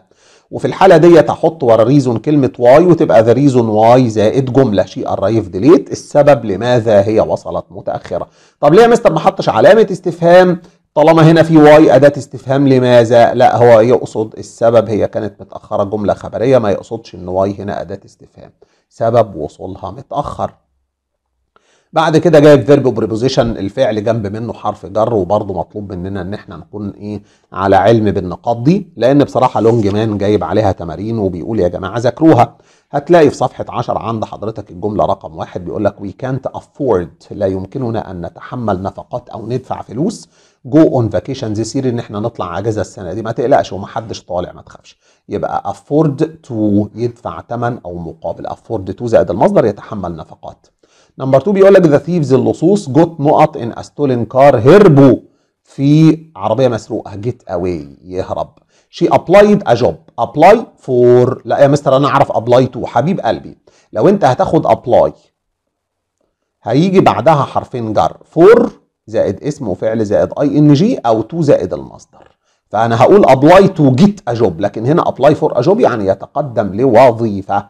Speaker 1: وفي الحاله ديت تحط ورا ريزون كلمه واي وتبقى ذا ريزون واي زائد جمله شيء ارايف ديليت السبب لماذا هي وصلت متاخره طب ليه يا مستر ما حطش علامه استفهام طالما هنا في واي أداة استفهام لماذا؟ لا هو يقصد السبب هي كانت متأخرة جملة خبرية ما يقصدش إن واي هنا أداة استفهام سبب وصولها متأخر بعد كده جايب فيرب بريبوزيشن الفعل جنب منه حرف جر وبرضه مطلوب مننا ان احنا نكون ايه على علم بالنقاط دي لان بصراحه لونج مان جايب عليها تمارين وبيقول يا جماعه ذاكروها هتلاقي في صفحه 10 عند حضرتك الجمله رقم واحد بيقول لك وي كانت افورد لا يمكننا ان نتحمل نفقات او ندفع فلوس جو اون فاكيشن سيري ان احنا نطلع اجازه السنه دي ما تقلقش ومحدش طالع ما تخافش يبقى افورد تو يدفع ثمن او مقابل افورد تو زائد المصدر يتحمل نفقات نمبر 2 بيقول لك ذا ثيفز اللصوص جوت نقط ان استولن كار هربوا في عربيه مسروقه جيت اواي يهرب شي ابلايد ا جوب ابلاي فور لا يا مستر انا اعرف ابلاي تو حبيب قلبي لو انت هتاخد ابلاي هيجي بعدها حرفين جر فور زائد اسم وفعل زائد اي ان جي او تو زائد المصدر فانا هقول ابلاي تو جيت ا جوب لكن هنا ابلاي فور ا جوب يعني يتقدم لوظيفه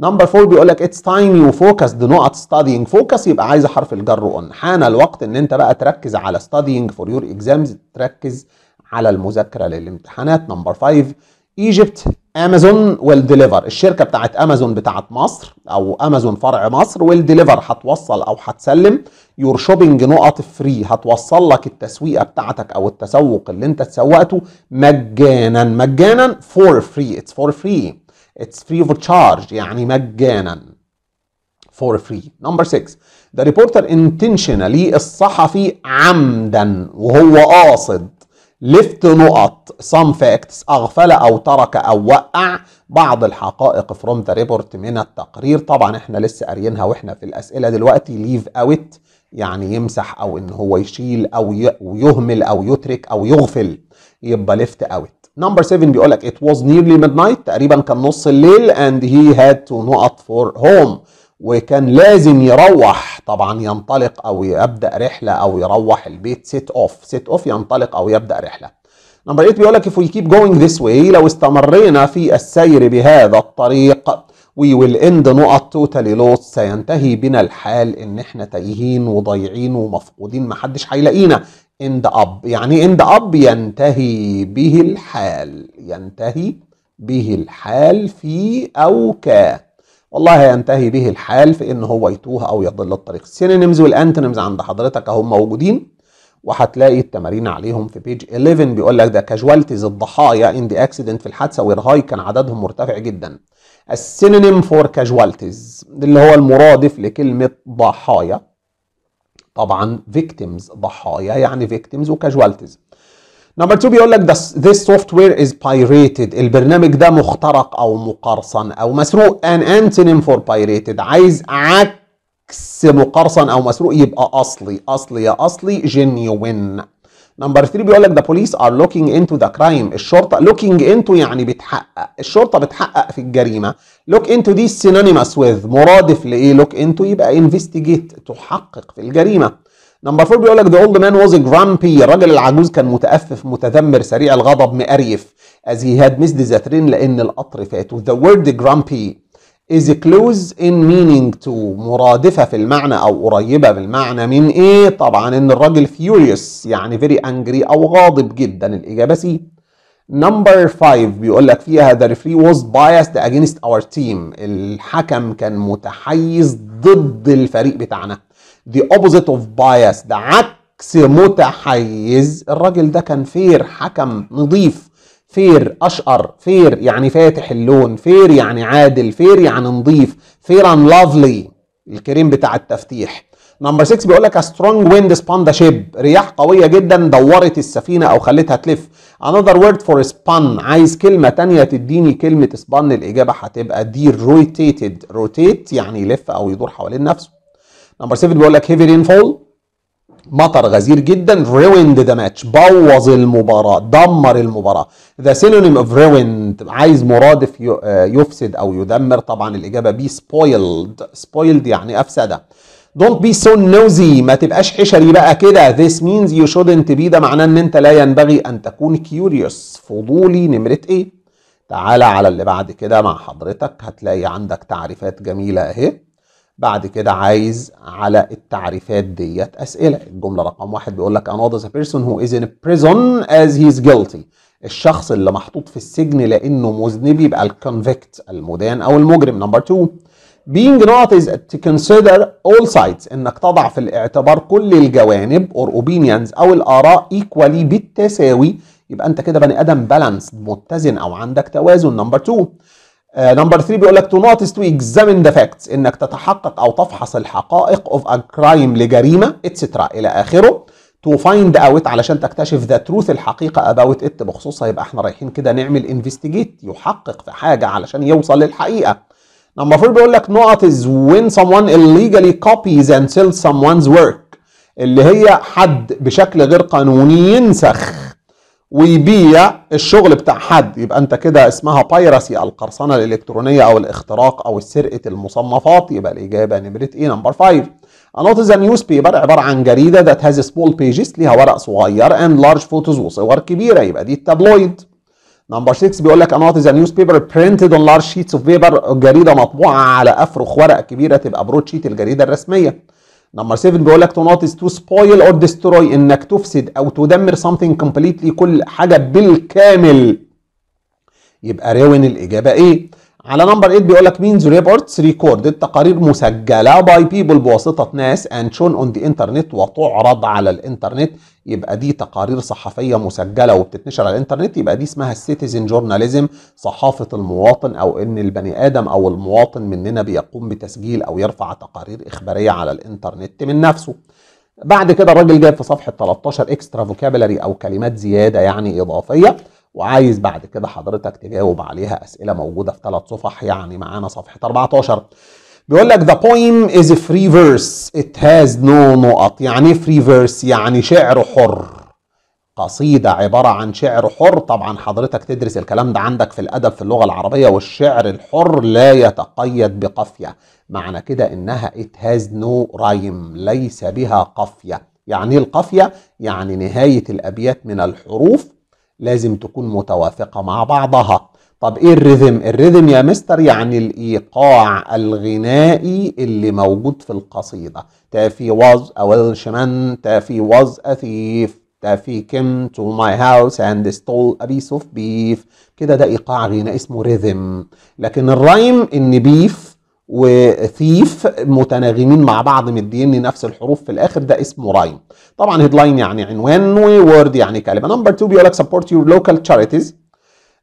Speaker 1: نمبر 4 بيقول لك اتس تايم يو فوكس نقط ستادينج فوكس يبقى عايزه حرف الجر اون حان الوقت ان انت بقى تركز على ستادينج فور يور اكزامز تركز على المذاكره للامتحانات نمبر 5 ايجيبت امازون ويل ديليفر الشركه بتاعت امازون بتاعت مصر او امازون فرع مصر ويل ديليفر هتوصل او هتسلم يور شوبينج نقط فري هتوصل لك التسويقه بتاعتك او التسوق اللي انت تسوقته مجانا مجانا فور فري اتس فور فري It's free of charge يعني مجانا for free. Number six the reporter intentionally الصحفي عمدا وهو قاصد لفت نقط some facts أغفل أو ترك أو وقع بعض الحقائق from the report من التقرير طبعا احنا لسه قاريينها واحنا في الأسئلة دلوقتي leave out يعني يمسح أو إن هو يشيل أو يهمل أو يترك أو يغفل يبقى لفت out نمبر 7 بيقول لك it was nearly midnight تقريبا كان نص الليل and he had to not for home وكان لازم يروح طبعا ينطلق او يبدا رحله او يروح البيت سيت اوف سيت اوف ينطلق او يبدا رحله نمبر 8 بيقول لك if we keep going this way لو استمرينا في السير بهذا الطريق we will end نقط totally lost سينتهي بنا الحال ان احنا تايهين وضايعين ومفقودين محدش هيلاقينا end up يعني end up ينتهي به الحال ينتهي به الحال في أو ك والله ينتهي به الحال في ان هو يتوه او يضل الطريق السينونيمز والانتونيمز عند حضرتك اهم موجودين وهتلاقي التمارين عليهم في بيج 11 بيقول لك ده كاجوالتيز الضحايا ان دي اكسيدنت في الحادثه وير هاي كان عددهم مرتفع جدا السينونيم فور كاجوالتيز اللي هو المرادف لكلمه ضحايا طبعا victims ضحايا يعني victims وكاجوالتيز نمبر 2 بيقول لك this software is pirated البرنامج ده مخترق او مقرصن او مسروق an antonym for pirated عايز عكس مقرصن او مسروق يبقى اصلي اصلي يا اصلي genuine نمبر 3 بيقول لك ذا بوليس ار لوكينج انتو ذا كرايم الشرطه لوكينج انتو يعني بتحقق الشرطه بتحقق في الجريمه لوك انتو دي سينونيمس ويز مرادف لايه لوك انتو يبقى انفستيجيت تحقق في الجريمه نمبر 4 بيقول لك ذا اولد مان واز جرامبي الراجل العجوز كان متأفف متذمر سريع الغضب مقريف از هي هاد ميسد ذا ترين لان القطر فاته ذا وورد جرامبي is close in meaning to مرادفة في المعنى أو قريبة بالمعنى من إيه؟ طبعا إن الراجل furious يعني very angry أو غاضب جدا الإجابة سي. نمبر 5 بيقول لك فيها the referee was biased against our team الحكم كان متحيز ضد الفريق بتاعنا. The opposite of biased ده عكس متحيز الراجل ده كان فير حكم نظيف فير أشقر فير يعني فاتح اللون فير يعني عادل فير يعني نظيف فير ان لافلي الكريم بتاع التفتيح نمبر 6 بيقول لك سترونج ويند سبان شيب رياح قويه جدا دورت السفينه او خلتها تلف انذر وورد فور سبان عايز كلمه ثانيه تديني كلمه سبان الاجابه هتبقى دي روتيتد روتيت يعني يلف او يدور حوالين نفسه نمبر 7 بيقول لك هيفي رين فول مطر غزير جدا ruined ذا ماتش بوظ المباراه دمر المباراه ذا سينونيم اوف ruined عايز مرادف آه، يفسد او يدمر طبعا الاجابه بي spoiled spoiled يعني افسده Don't be so nosy ما تبقاش حشري بقى كده This means you shouldn't be ده معناه ان انت لا ينبغي ان تكون curious فضولي نمرة ايه تعالى على اللي بعد كده مع حضرتك هتلاقي عندك تعريفات جميلة اهي بعد كده عايز على التعريفات ديت اسئله الجمله رقم واحد بيقول لك another the person who is in prison as he is guilty الشخص اللي محطوط في السجن لانه مذنب يبقى الكونفكت المدان او المجرم نمبر 2 being not is to consider all sides انك تضع في الاعتبار كل الجوانب or opinions او الاراء equally بالتساوي يبقى انت كده بني ادم بالانس متزن او عندك توازن نمبر 2 نمبر آه، 3 بيقول لك تو نوتس تو اكزامين ذا فاكتس انك تتحقق او تفحص الحقائق اوف ا كرايم لجريمه اتسترا الى اخره تو فايند اوت علشان تكتشف ذا تروث الحقيقه اباوت ات بخصوصها يبقى احنا رايحين كده نعمل انفستيجيت يحقق في حاجه علشان يوصل للحقيقه نمبر 4 بيقول لك نوتس وين someone illegally copies and sells someone's work اللي هي حد بشكل غير قانوني ينسخ ويبيع الشغل بتاع حد يبقى انت كده اسمها بايراسي القرصنه الالكترونيه او الاختراق او سرقه المصنفات يبقى الاجابه نمره ايه نمبر 5 نوت ذا نيوز بيبر عباره عن جريده ذات هاز سمول بيجز ليها ورق صغير اند لارج فوتوز وصور كبيره يبقى دي التابلويد نمبر 6 بيقول لك انوت ذا نيوز بيبر برينتد اون لارج شيتس اوف بيبر جريده مطبوعه على افرخ ورق كبيره تبقى برود شيت الجريده الرسميه نمبر 7 بيقول لك تو نوتس تو سبويل اور ديستروي انك تفسد او تدمر something كومبليتلي كل حاجه بالكامل يبقى روين الاجابه ايه على نمبر 8 بيقول لك مينز ريبورتس ريكورد تقارير مسجله باي بيبل بواسطه ناس اند شون اون ذا انترنت وتعرض على الانترنت يبقى دي تقارير صحفيه مسجله وبتتنشر على الانترنت يبقى دي اسمها السيتيزن جورناليزم صحافه المواطن او ان البني ادم او المواطن مننا بيقوم بتسجيل او يرفع تقارير اخباريه على الانترنت من نفسه بعد كده الراجل جاب في صفحه 13 اكسترا فوكابلري او كلمات زياده يعني اضافيه وعايز بعد كده حضرتك تجاوب عليها اسئله موجوده في ثلاث صفح يعني معانا صفحه 14 بيقول لك ذا بويم از فري فيرس ات هاز نو نقط يعني فري إيه فيرس يعني شعر حر قصيدة عبارة عن شعر حر طبعا حضرتك تدرس الكلام ده عندك في الأدب في اللغة العربية والشعر الحر لا يتقيد بقافية معنى كده إنها it has no rhyme ليس بها قافية يعني إيه القافية يعني نهاية الأبيات من الحروف لازم تكون متوافقة مع بعضها طب ايه الريذم الريذم يا مستر يعني الايقاع الغنائي اللي موجود في القصيده تافي واز a welshman تافي واز اثيف تافي كم تو ماي هاوس اند ستول ابيس اوف بيف كده ده ايقاع غنائي اسمه ريذم لكن الرايم ان بيف وثيف متناغمين مع بعض مديني نفس الحروف في الاخر ده اسمه رايم طبعا هيدلاين يعني عنوان وورد يعني كلمه نمبر 2 بيقول لك سبورت يور لوكال تشاريتيز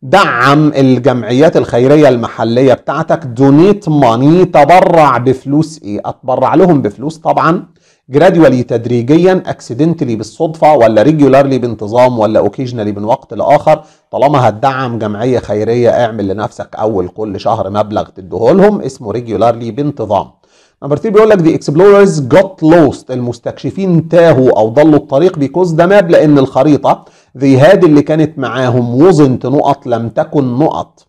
Speaker 1: دعم الجمعيات الخيريه المحليه بتاعتك دونيت ماني تبرع بفلوس ايه اتبرع لهم بفلوس طبعا جراديولي تدريجيا اكسيدنتلي بالصدفه ولا ريجولارلي بانتظام ولا اوكيجنالي من وقت لاخر طالما هتدعم جمعيه خيريه اعمل لنفسك اول كل شهر مبلغ تديهولهم اسمه ريجولارلي بانتظام نمبر 3 بيقول لك ذا اكسبلوررز جوت لوست المستكشفين تاهوا او ضلوا الطريق بيكوز ده ماب لان الخريطه ذي هاد اللي كانت معاهم وزنت نقط لم تكن نقط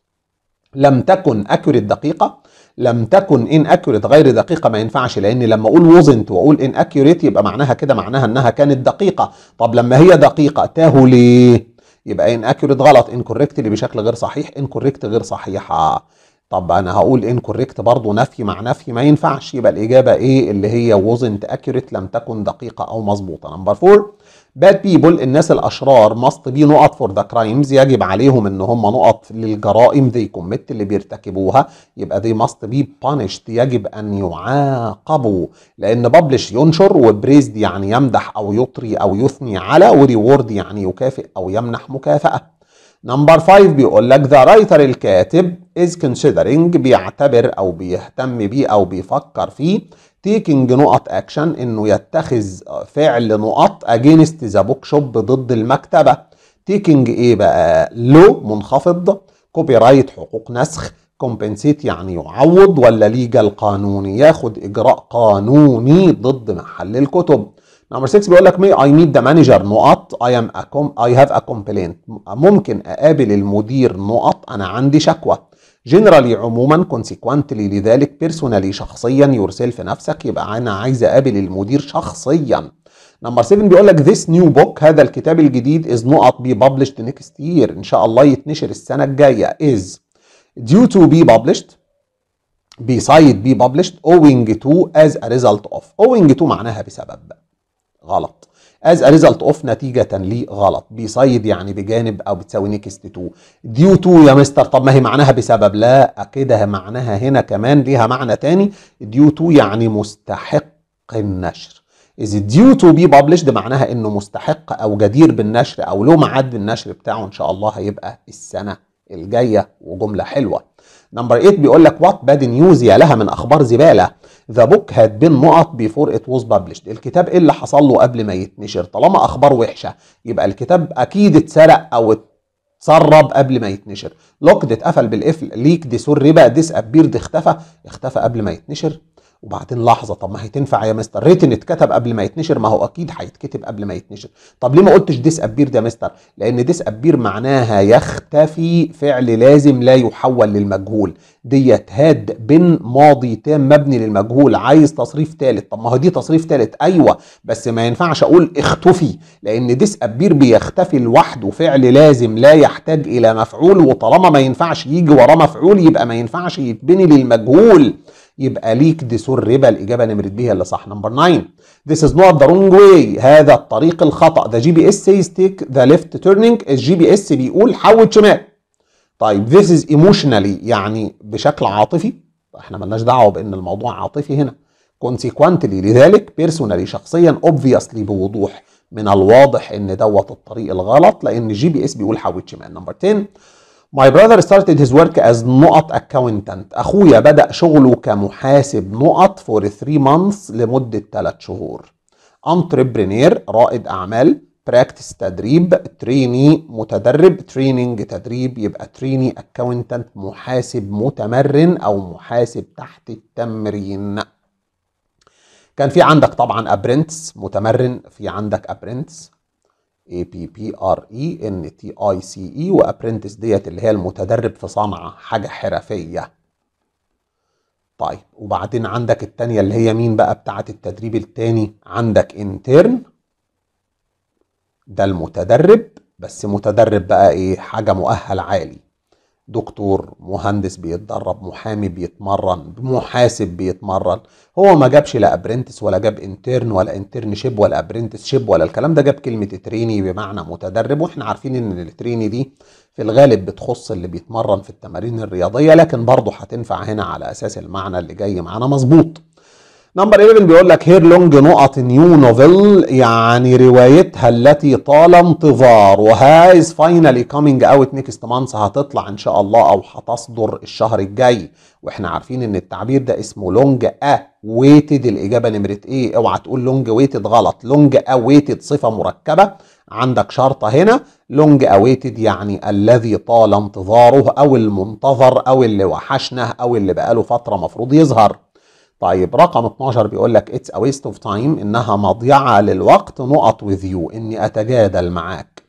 Speaker 1: لم تكن اكوريت دقيقه لم تكن ان اكيوريت غير دقيقه ما ينفعش لان لما اقول وزنت واقول ان اكيوريت يبقى معناها كده معناها انها كانت دقيقه طب لما هي دقيقه تاهو ليه يبقى ان اكيوريت غلط ان اللي بشكل غير صحيح ان كوريكت غير صحيحه طب انا هقول ان كوريكت برضه نفي مع نفي ما ينفعش يبقى الاجابه ايه اللي هي وزنت اكيوريت لم تكن دقيقه او مظبوطه نمبر 4 باد بيبول الناس الاشرار ماست بي نقط فور ذا كرايمز يجب عليهم ان هم نقط للجرائم ذي كوميت اللي بيرتكبوها يبقى ذي ماست بي بانشت يجب ان يعاقبوا لان ببلش ينشر وبريزد يعني يمدح او يطري او يثني على وريورد يعني يكافئ او يمنح مكافاه نمبر 5 بيقول لك ذا رايتر الكاتب از considering بيعتبر او بيهتم بيه او بيفكر فيه taking نقط اكشن انه يتخذ فعل نقط against ذا بوك شوب ضد المكتبه taking ايه بقى لو منخفض كوبي رايت حقوق نسخ كومبنسيت يعني يعوض ولا ليجا القانوني ياخد اجراء قانوني ضد محل الكتب نمبر 6 بيقول لك اي نيد ذا مانجر نقط اي ام اي هاف ا كومبلينت ممكن اقابل المدير نقط انا عندي شكوى جنرالي عموما كونسيكوانتلي لذلك بيرسونالي شخصيا يور سيلف نفسك يبقى انا عايز اقابل المدير شخصيا نمبر 7 بيقول لك ذيس نيو بوك هذا الكتاب الجديد از نقط بي ببلشت نيكست يير ان شاء الله يتنشر السنه الجايه از due to be published سايد بي published owing to as a result of owing to معناها بسبب غلط از ا ريزلت اوف نتيجه غلط بيصيد يعني بجانب او بتساوي نيكست تو ديو تو يا مستر طب ما هي معناها بسبب لا كده معناها هنا كمان ليها معنى تاني ديو تو يعني مستحق النشر is due to be published معناها انه مستحق او جدير بالنشر او له معد النشر بتاعه ان شاء الله هيبقى السنه الجايه وجمله حلوه نمبر 8 بيقول لك وات باد نيوز يا لها من اخبار زباله ذا بوك هاد بين نقط بيفور ات ووز بابلشد الكتاب ايه اللي حصل له قبل ما يتنشر طالما اخبار وحشه يبقى الكتاب اكيد اتسرق او اتسرب قبل ما يتنشر لوكد اتقفل بالقفل ليك دي سور ربا ديس ابيرد اختفى اختفى قبل ما يتنشر وبعدين لحظه طب ما هتنفع يا مستر ريتن اتكتب قبل ما يتنشر ما هو اكيد هيتكتب قبل ما يتنشر طب ليه ما قلتش ديس ابير ده يا مستر لان ديس ابير معناها يختفي فعل لازم لا يحول للمجهول ديت هاد بن ماضي تام مبني للمجهول عايز تصريف ثالث طب ما هو دي تصريف ثالث ايوه بس ما ينفعش اقول اختفي لان ديس ابير بيختفي لوحده فعل لازم لا يحتاج الى مفعول وطالما ما ينفعش يجي وراه مفعول يبقى ما ينفعش يتبني للمجهول يبقى ليك ديسور ربا الاجابه نمره بيها اللي صح نمبر 9 This is not the wrong way هذا الطريق الخطا The GPS says take the left turning الجي بي اس بيقول حود شمال طيب this is emotionally يعني بشكل عاطفي احنا ملناش دعوه بان الموضوع عاطفي هنا consequently لذلك personally شخصيا obviously بوضوح من الواضح ان دوت الطريق الغلط لان الجي بي اس بيقول حود شمال نمبر 10 My brother started his work as نقط accountant. أخويا بدأ شغله كمحاسب نقط for 3 months لمدة 3 شهور. Entrepreneur رائد أعمال. Practice تدريب. Trainee متدرب. Training تدريب يبقى trainee accountant محاسب متمرن أو محاسب تحت التمرين. كان في عندك طبعا apprentice متمرن في عندك apprentice اي بي بي ار اي ان تي اي سي اي وابرنتس ديت اللي هي المتدرب في صنعه حاجه حرفيه طيب وبعدين عندك التانية اللي هي مين بقى بتاعه التدريب التاني عندك انترن ده المتدرب بس متدرب بقى ايه حاجه مؤهل عالي دكتور مهندس بيتدرب محامي بيتمرن محاسب بيتمرن هو ما جابش لا ابرنتس ولا جاب انترن ولا انترنشيب ولا ابرنتس شيب ولا الكلام ده جاب كلمه تريني بمعنى متدرب واحنا عارفين ان التريني دي في الغالب بتخص اللي بيتمرن في التمارين الرياضيه لكن برضه هتنفع هنا على اساس المعنى اللي جاي معانا مظبوط نمبر 11 بيقول لك هير لونج نقط نيو نوفل يعني روايتها التي طال انتظار وهايز فاينالي كامينج اوت نيكست مانث هتطلع ان شاء الله او هتصدر الشهر الجاي واحنا عارفين ان التعبير ده اسمه لونج ا ويتد الاجابه نمره ايه اوعى تقول لونج ويتد غلط لونج ا ويتد صفه مركبه عندك شرطه هنا لونج اويتد يعني الذي طال انتظاره او المنتظر او اللي وحشنا او اللي بقاله فتره مفروض يظهر طيب رقم 12 بيقول لك اتس ا ويست اوف تايم انها مضيعه للوقت نقط وذ يو اني اتجادل معاك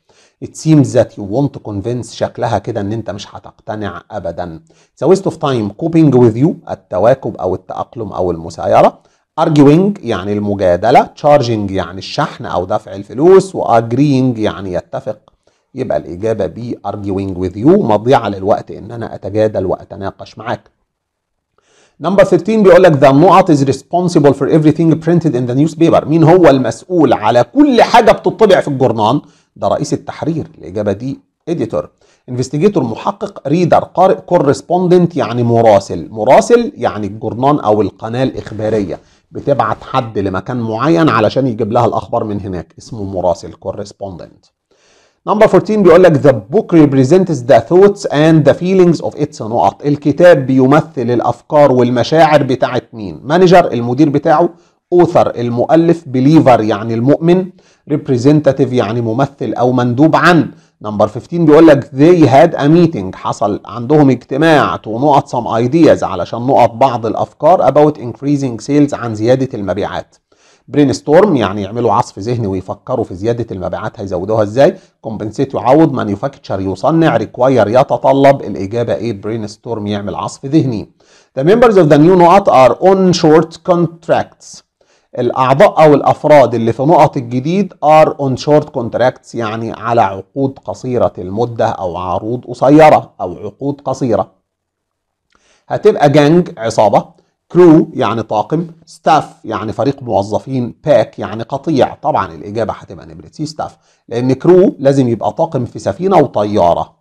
Speaker 1: it seems that you want to convince شكلها كده ان انت مش هتقتنع ابدا it's a waste of time coping with you التواكب او التأقلم او المسايرة arguing يعني المجادلة charging يعني الشحن او دفع الفلوس و agreeing يعني يتفق يبقى الإجابة بي arguing with you مضيعة للوقت ان انا اتجادل واتناقش معاك نمبر 13 بيقول لك ذا نقط از ريسبونسبل فور ايفري ثينج برينتد ان ذا نيوز بيبر مين هو المسؤول على كل حاجه بتطبع في الجورنان ده رئيس التحرير الاجابه دي اديتور انفستيجيتور محقق ريدر قارئ كورسبوندنت يعني مراسل مراسل يعني الجورنان او القناه الاخباريه بتبعت حد لمكان معين علشان يجيب لها الاخبار من هناك اسمه مراسل كورسبوندنت نمبر 14 بيقول لك the book represents the thoughts and the feelings of its نقط الكتاب بيمثل الافكار والمشاعر بتاعت مين مانجر المدير بتاعه اوثر المؤلف بليفر يعني المؤمن representative يعني ممثل او مندوب عن نمبر 15 بيقول لك they had a meeting حصل عندهم اجتماع to نقط some ideas علشان نقط بعض الافكار about increasing sales عن زياده المبيعات برين ستورم يعني يعملوا عصف ذهني ويفكروا في زياده المبيعات هيزودوها ازاي كومبنسيت يعوض مانيفاكتشر يصنع ريكواير يتطلب الاجابه ايه برين ستورم يعمل عصف ذهني The members of the new نقط are on short contracts الأعضاء أو الأفراد اللي في نقط الجديد are on short contracts يعني على عقود قصيرة المدة أو عروض قصيرة أو عقود قصيرة هتبقى جانج عصابة كرو يعني طاقم ستاف يعني فريق موظفين باك يعني قطيع طبعا الإجابة هتبقى نمرة سي لأن كرو لازم يبقى طاقم في سفينة وطيارة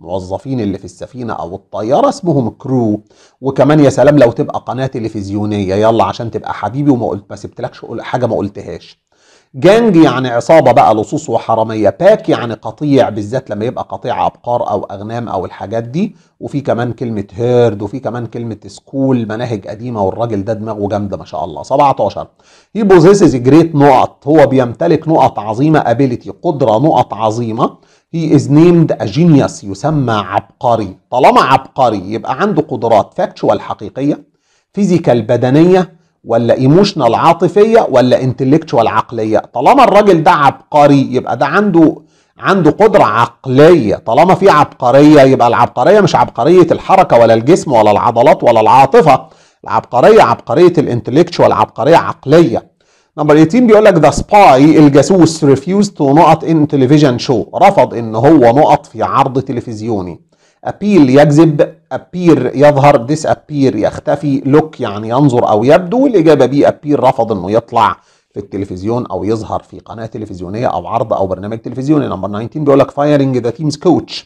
Speaker 1: الموظفين اللي في السفينة أو الطيارة اسمهم كرو وكمان يا سلام لو تبقى قناة تلفزيونية يلا عشان تبقى حبيبي وما قلت ما سبتلكش حاجة ما قلتهاش جانج يعني عصابة بقى لصوص وحرامية باك يعني قطيع بالذات لما يبقى قطيع أبقار أو أغنام أو الحاجات دي وفي كمان كلمة هيرد وفي كمان كلمة سكول مناهج قديمة والراجل ده دماغه جامدة ما شاء الله 17 هي بوزيسز جريت نقط هو بيمتلك نقط عظيمة ابيلتي قدرة نقط عظيمة هي از نيمد ا جينيوس يسمى عبقري طالما عبقري يبقى عنده قدرات فاكتشوال حقيقية فيزيكال بدنية ولا ايموشنال عاطفيه ولا انتلكتشوال عقليه طالما الراجل ده عبقري يبقى ده عنده عنده قدرة عقلية طالما في عبقرية يبقى العبقرية مش عبقرية الحركة ولا الجسم ولا العضلات ولا العاطفة العبقرية عبقرية الانتلكتشوال عبقرية عقلية نمبر 18 بيقول لك ذا سباي الجاسوس ريفيوز تو نقط ان تلفزيون شو رفض ان هو نقط في عرض تلفزيوني ابيل يجذب appear يظهر disappear يختفي look يعني ينظر أو يبدو الاجابه بي appear رفض إنه يطلع في التلفزيون أو يظهر في قناة تلفزيونية أو عرض أو برنامج تلفزيوني نمبر 19 بيقول لك firing the team's coach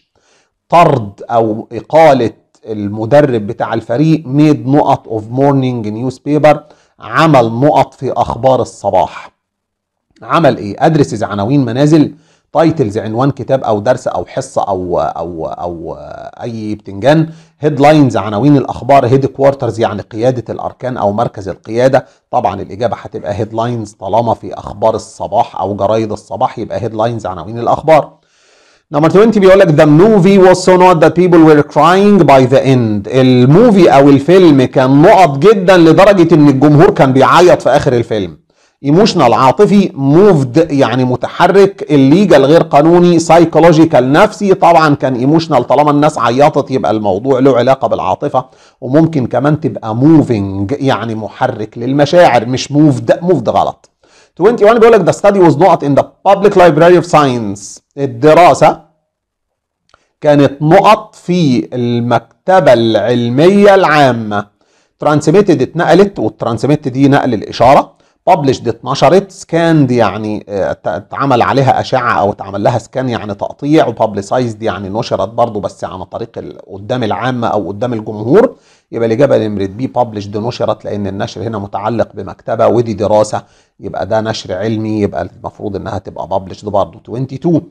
Speaker 1: طرد أو إقالة المدرب بتاع الفريق made نقط of morning newspaper عمل نقط في أخبار الصباح عمل إيه؟ أدرسز عناوين منازل تايتلز عنوان كتاب او درس او حصه او او او اي بتنجان هيدلاينز عناوين الاخبار هيد كوارترز يعني قياده الاركان او مركز القياده طبعا الاجابه هتبقى هيدلاينز طالما في اخبار الصباح او جرايد الصباح يبقى هيدلاينز عناوين الاخبار نمبر 20 بيقول لك the movie was so not that people were crying by the end الموفي او الفيلم كان نقط جدا لدرجه ان الجمهور كان بيعيط في اخر الفيلم ايموشنال عاطفي موفد يعني متحرك الليجل غير قانوني سايكولوجيكال نفسي طبعا كان ايموشنال طالما الناس عيطت يبقى الموضوع له علاقه بالعاطفه وممكن كمان تبقى موفينج يعني محرك للمشاعر مش موفد موفد غلط 21 بيقول لك ذا ستادي واز نقط ان ذا بابليك لايبراري اوف ساينس الدراسه كانت نقط في المكتبة العلمية العامة ترانسميتد اتنقلت والترانسميت دي نقل الإشارة ببلشد اتنشرت سكاند يعني آه، اتعمل عليها اشعه او اتعمل لها سكان يعني تقطيع وببلسايزد يعني نشرت برضه بس عن طريق قدام العامه او قدام الجمهور يبقى الاجابه نمره بي ببلشد نشرت لان النشر هنا متعلق بمكتبه ودي دراسه يبقى ده نشر علمي يبقى المفروض انها تبقى ببلشد برضه 22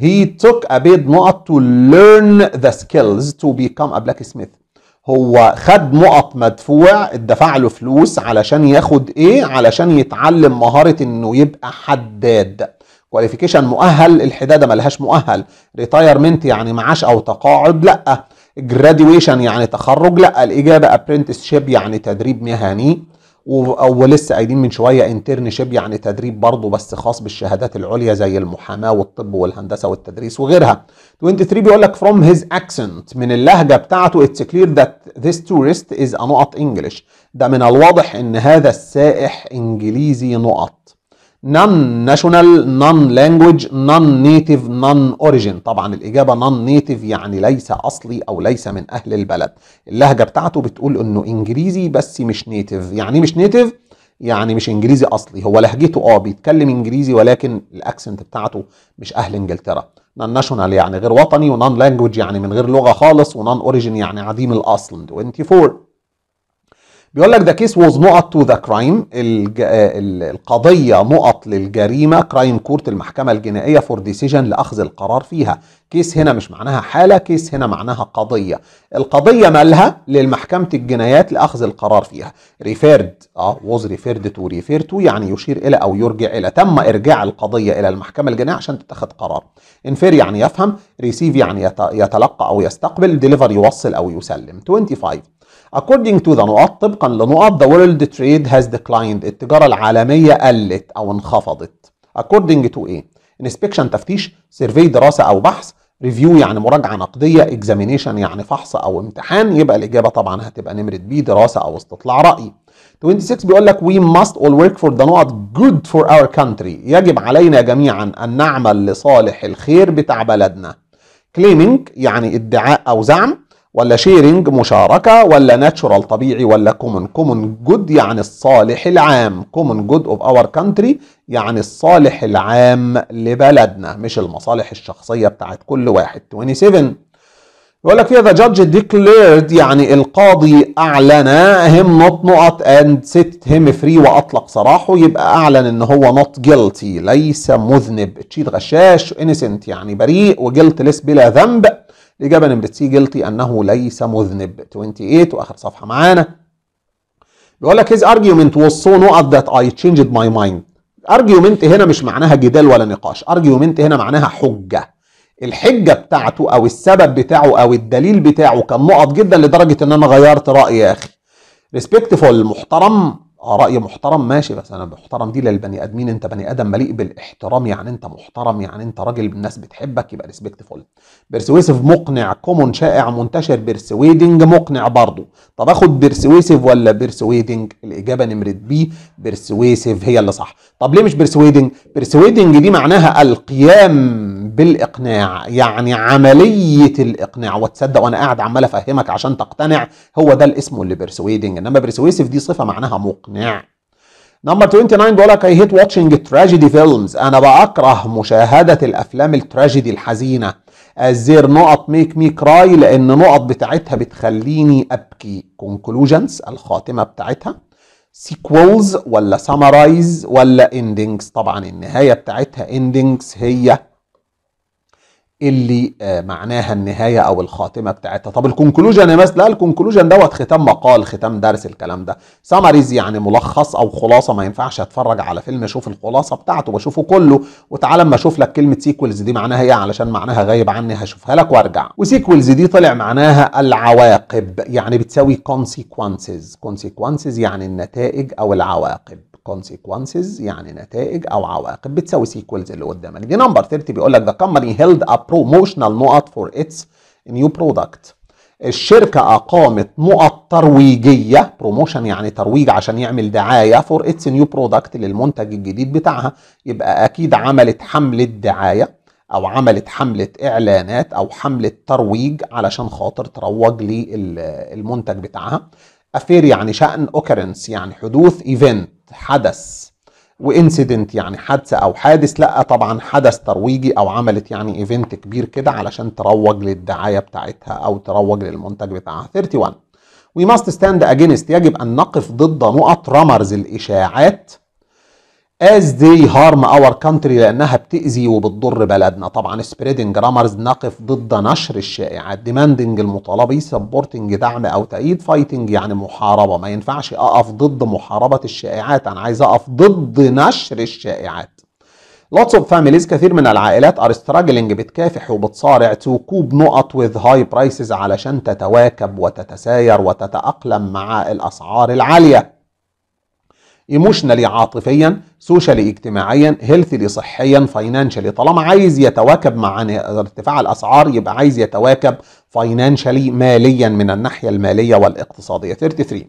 Speaker 1: he took a bit not to learn the skills to become a blacksmith هو خد نقط مدفوع اتدفع له فلوس علشان ياخد ايه علشان يتعلم مهاره انه يبقى حداد كواليفيكيشن مؤهل الحداده ملهاش مؤهل ريتايرمنت يعني معاش او تقاعد لا جراديويشن يعني تخرج لا الاجابه شيب يعني تدريب مهني او لسه قايلين من شويه انترنشيب يعني تدريب برضه بس خاص بالشهادات العليا زي المحاماه والطب والهندسه والتدريس وغيرها 23 بيقول لك from his accent من اللهجه بتاعته clear that this tourist is a نقط انجلش ده من الواضح ان هذا السائح انجليزي نقط نون ناشونال نون لانجوج نون نيتيف نون اوريجين طبعا الاجابه نون نيتيف يعني ليس اصلي او ليس من اهل البلد اللهجه بتاعته بتقول انه انجليزي بس مش نيتيف يعني مش نيتيف يعني مش انجليزي اصلي هو لهجته اه بيتكلم انجليزي ولكن الاكسنت بتاعته مش اهل انجلترا نون ناشونال يعني غير وطني ونون لانجوج يعني من غير لغه خالص ونون اوريجين يعني عديم الاصل 24 بيقول لك ذا كيس ووز نقط تو ذا كرايم القضيه نقط للجريمه كرايم كورت المحكمه الجنائيه فور ديسيجن لاخذ القرار فيها كيس هنا مش معناها حاله كيس هنا معناها قضيه القضيه مالها للمحكمه الجنايات لاخذ القرار فيها ريفيرد اه ووز ريفيرد تو ريفير تو يعني يشير الى او يرجع الى تم ارجاع القضيه الى المحكمه الجنائيه عشان تتخذ قرار انفير يعني يفهم ريسيف يعني يتلقى او يستقبل ديليفر يوصل او يسلم 25 According to the نقط طبقا لنقط the world trade has declined التجارة العالمية قلت أو انخفضت according to ايه؟ inspection تفتيش survey دراسة أو بحث ريفيو يعني مراجعة نقدية اكزامينيشن يعني فحص أو امتحان يبقى الإجابة طبعا هتبقى نمرة بي دراسة أو استطلاع رأي 26 بيقول لك we must all work for the نقط good for our country يجب علينا جميعا أن نعمل لصالح الخير بتاع بلدنا claiming يعني ادعاء أو زعم ولا شيرنج مشاركة ولا ناتشورال طبيعي ولا كومن كومن جود يعني الصالح العام كومن جود اوف اور كانتري يعني الصالح العام لبلدنا مش المصالح الشخصية بتاعت كل واحد 27 يقول لك فيها ذا جادج ديكليرد يعني القاضي اعلن هم نوت نقط اند ست هم فري واطلق سراحه يبقى اعلن ان هو نوت جيلتي ليس مذنب تشيت غشاش انسنت يعني بريء وجيلتليس بلا ذنب الإجابة نمرة سي جلتي أنه ليس مذنب 28 وآخر صفحة معانا بيقول لك his argument was so not that I changed my mind argument هنا مش معناها جدال ولا نقاش argument هنا معناها حجة الحجة بتاعته أو السبب بتاعه أو الدليل بتاعه كان نقط جدا لدرجة إن أنا غيرت رأيي يا أخي respectful محترم آه، رأي محترم ماشي بس أنا محترم دي للبني آدمين أنت بني آدم مليء بالاحترام يعني أنت محترم يعني أنت راجل الناس بتحبك يبقى ريسبكتفول بيرسويسيف مقنع كومون شائع منتشر بيرسويدنج مقنع برضه طب آخد بيرسويسيف ولا بيرسويدنج الإجابة نمرة بي بيرسويسيف هي اللي صح طب ليه مش برسويدنج؟ برسويدنج دي معناها القيام بالاقناع يعني عمليه الاقناع وتصدق وانا قاعد عمال افهمك عشان تقتنع هو ده الاسم اللي برسويدنج، انما persuasive دي صفه معناها مقنع نمبر 29 بيقول لك اي هيت واتشنج تراجيدي فيلمز انا بكره مشاهده الافلام التراجيدي الحزينه الزير نقط ميك مي كراي لان نقط بتاعتها بتخليني ابكي كونكلوجنز الخاتمه بتاعتها سيكولز ولا سامرايز ولا اندنجز طبعا النهايه بتاعتها اندنجز هي اللي آه، معناها النهايه او الخاتمه بتاعتها طب الكونكلوجن يا ماس لا الكونكلوجن دوت ختام مقال ختام درس الكلام ده سمريز يعني ملخص او خلاصه ما ينفعش اتفرج على فيلم اشوف الخلاصه بتاعته بشوفه كله وتعالى اما اشوف لك كلمه سيكولز دي معناها ايه علشان معناها غايب عني هشوفها لك وارجع وسيكولز دي طلع معناها العواقب يعني بتساوي consequences consequences يعني النتائج او العواقب consequences يعني نتائج او عواقب بتساوي سيكوالز اللي قدامك دي نمبر 30 بيقول لك the company held a promotional نقط for its new product الشركة أقامت نقط ترويجية بروموشن يعني ترويج عشان يعمل دعاية فور اتس نيو برودكت للمنتج الجديد بتاعها يبقى أكيد عملت حملة دعاية أو عملت حملة إعلانات أو حملة ترويج علشان خاطر تروج للمنتج بتاعها أفير يعني شأن أوكرنس يعني حدوث إيفنت حدث وانسيدنت يعني حادثه او حادث لا طبعا حدث ترويجي او عملت يعني ايفنت كبير كده علشان تروج للدعايه بتاعتها او تروج للمنتج بتاعها 31 وي ماست ستاند اجينست يجب ان نقف ضد نقط رمرز الاشاعات as they harm our country لانها بتاذي وبتضر بلدنا طبعا spreading grammars نقف ضد نشر الشائعات demanding المطالبه supporting دعم او تأييد fighting يعني محاربه ما ينفعش اقف ضد محاربه الشائعات انا عايز اقف ضد نشر الشائعات lots of families كثير من العائلات are struggling بتكافح وبتصارع cope نقط with high prices علشان تتواكب وتتساير وتتأقلم مع الاسعار العاليه ايموشنالي عاطفيا سوشيالي اجتماعيا هيلثلي صحيا فاينانشالي طالما عايز يتواكب مع ارتفاع الاسعار يبقى عايز يتواكب فاينانشالي ماليا من الناحيه الماليه والاقتصاديه 33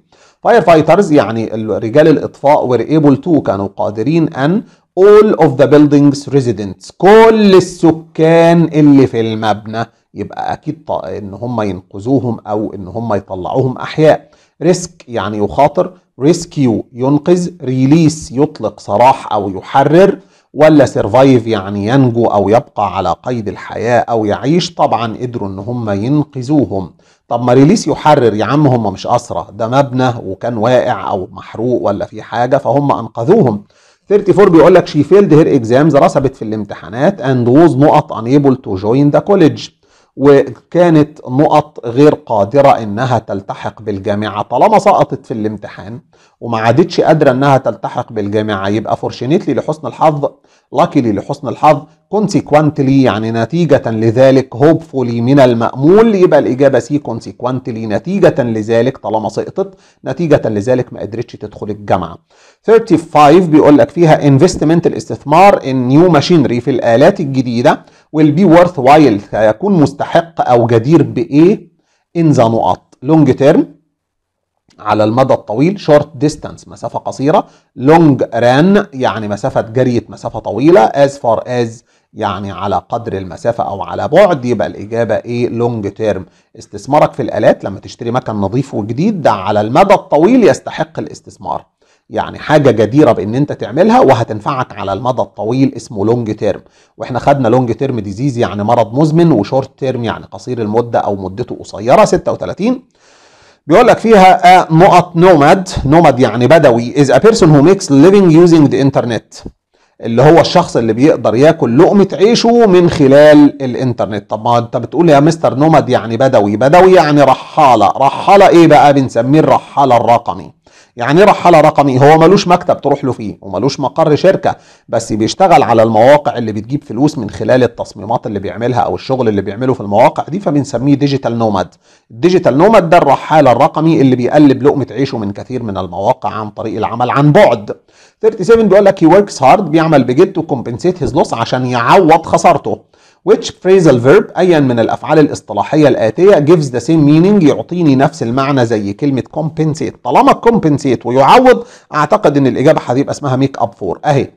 Speaker 1: فاير فايترز يعني رجال الاطفاء were able to كانوا قادرين ان all of the buildings residents كل السكان اللي في المبنى يبقى اكيد ان هم ينقذوهم او ان هم يطلعوهم احياء ريسك يعني يخاطر ريسكيو ينقذ ريليس يطلق سراح أو يحرر ولا سيرفايف يعني ينجو أو يبقى على قيد الحياة أو يعيش طبعا قدروا إن هم ينقذوهم طب ما ريليس يحرر يا عم هم مش أسرى ده مبنى وكان واقع أو محروق ولا في حاجة فهم أنقذوهم 34 بيقول لك شي فيلد هير اكزامز رسبت في الامتحانات اند ووز نقط انيبل تو جوين ذا كوليدج وكانت نقط غير قادرة إنها تلتحق بالجامعة طالما سقطت في الامتحان وما عادتش قادرة إنها تلتحق بالجامعة يبقى فورشينيتلي لحسن الحظ لاكيلي لحسن الحظ كونسيكوانتلي يعني نتيجة لذلك هوبفولي من المأمول يبقى الإجابة سي كونسيكوانتلي نتيجة لذلك طالما سقطت نتيجة لذلك ما قدرتش تدخل الجامعة 35 بيقول لك فيها انفستمنت الاستثمار ان نيو ماشينري في الآلات الجديدة will be worthwhile هيكون مستحق او جدير بايه in the نقط long term على المدى الطويل short distance مسافة قصيرة long run يعني مسافة جرية مسافة طويلة as far as يعني على قدر المسافة أو على بعد يبقى الإجابة إيه لونج تيرم استثمارك في الآلات لما تشتري مكن نظيف وجديد ده على المدى الطويل يستحق الاستثمار يعني حاجه جديره بان انت تعملها وهتنفعك على المدى الطويل اسمه لونج تيرم واحنا خدنا لونج تيرم ديزيز يعني مرض مزمن وشورت تيرم يعني قصير المده او مدته قصيره 36 بيقول لك فيها آه، نقط نوماد نوماد يعني بدوي is a person who makes living using the internet اللي هو الشخص اللي بيقدر ياكل لقمة عيشه من خلال الانترنت طب ما انت بتقول يا مستر نوماد يعني بدوي بدوي يعني رحالة رحالة ايه بقى بنسميه الرحالة الرقمي يعني ايه رحالة رقمي هو ملوش مكتب تروح له فيه وملوش مقر شركة بس بيشتغل على المواقع اللي بتجيب فلوس من خلال التصميمات اللي بيعملها او الشغل اللي بيعمله في المواقع دي فبنسميه ديجيتال نوماد الديجيتال نوماد ده الرحالة الرقمي اللي بيقلب لقمة عيشه من كثير من المواقع عن طريق العمل عن بعد 37 بيقول لك هي وركس هارد بيعمل بجد وكومبنسيت هيز لوس عشان يعوض خسارته which phrasal verb أيا من الأفعال الاصطلاحية الآتية gives the same meaning يعطيني نفس المعنى زي كلمة compensate طالما compensate ويعوض أعتقد إن الإجابة هتبقى اسمها make up for أهي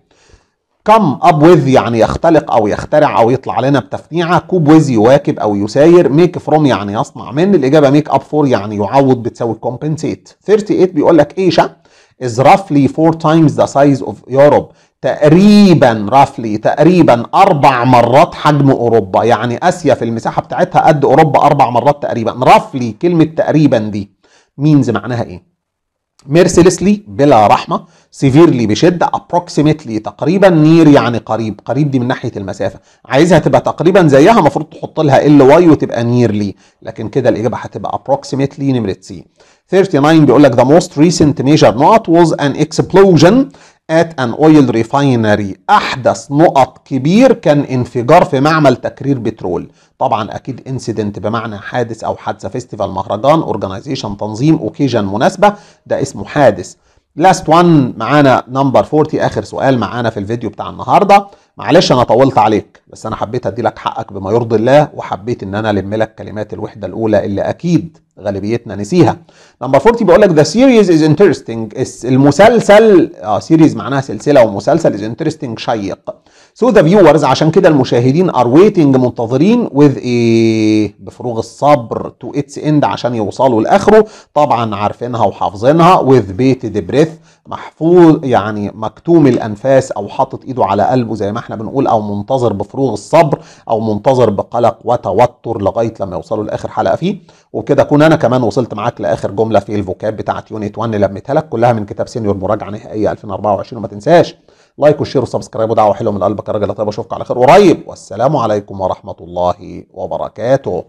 Speaker 1: come up with يعني يختلق أو يخترع أو يطلع لنا بتفنيعة كوب with يواكب أو يساير make from يعني يصنع من الإجابة make up for يعني يعوض بتساوي compensate 38 بيقول لك إيشا is roughly four times the size of Europe تقريبا رافلي تقريبا اربع مرات حجم اوروبا يعني اسيا في المساحه بتاعتها قد اوروبا اربع مرات تقريبا رافلي كلمه تقريبا دي مينز معناها ايه ميرسيلسلي بلا رحمه سيفيرلي بشده ابروكسيمتلي تقريبا نير يعني قريب قريب دي من ناحيه المسافه عايزها تبقى تقريبا زيها المفروض تحط لها ال واي وتبقى نيرلي لكن كده الاجابه هتبقى ابروكسيمتلي نمره سي 39 بيقول لك the most recent ميجر not was an explosion at an oil refinery احدث نقط كبير كان انفجار في معمل تكرير بترول طبعا اكيد انسيدنت بمعنى حادث او حادثه فيستيفال مهرجان اورجانيزيشن تنظيم اوكيجن مناسبه ده اسمه حادث لاست وان معانا نمبر 40 اخر سؤال معانا في الفيديو بتاع النهارده معلش انا طولت عليك بس انا حبيت ادي لك حقك بما يرضي الله وحبيت ان انا الم لك كلمات الوحده الاولى اللي اكيد غالبيتنا نسيها نمبر 40 بيقول لك ذا سيريز از انترستنج المسلسل اه سيريز معناها سلسله ومسلسل از انترستنج شيق So the viewers عشان كده المشاهدين are waiting منتظرين with ايه بفروغ الصبر تو اتس اند عشان يوصلوا لاخره طبعا عارفينها وحافظينها with بيت the بريث محفوظ يعني مكتوم الانفاس او حاطط ايده على قلبه زي ما احنا بنقول او منتظر بفروغ الصبر او منتظر بقلق وتوتر لغايه لما يوصلوا لاخر حلقه فيه وبكده اكون انا كمان وصلت معاك لاخر جمله في الفوكاب بتاعت يونت 1 لميتها لك كلها من كتاب سينيور مراجعه نهائيه 2024 وما تنساش لايك وشير وسبسكرايب ودعوه حلوه من قلبك يا راجل طيب اشوفك على خير قريب والسلام عليكم ورحمه الله وبركاته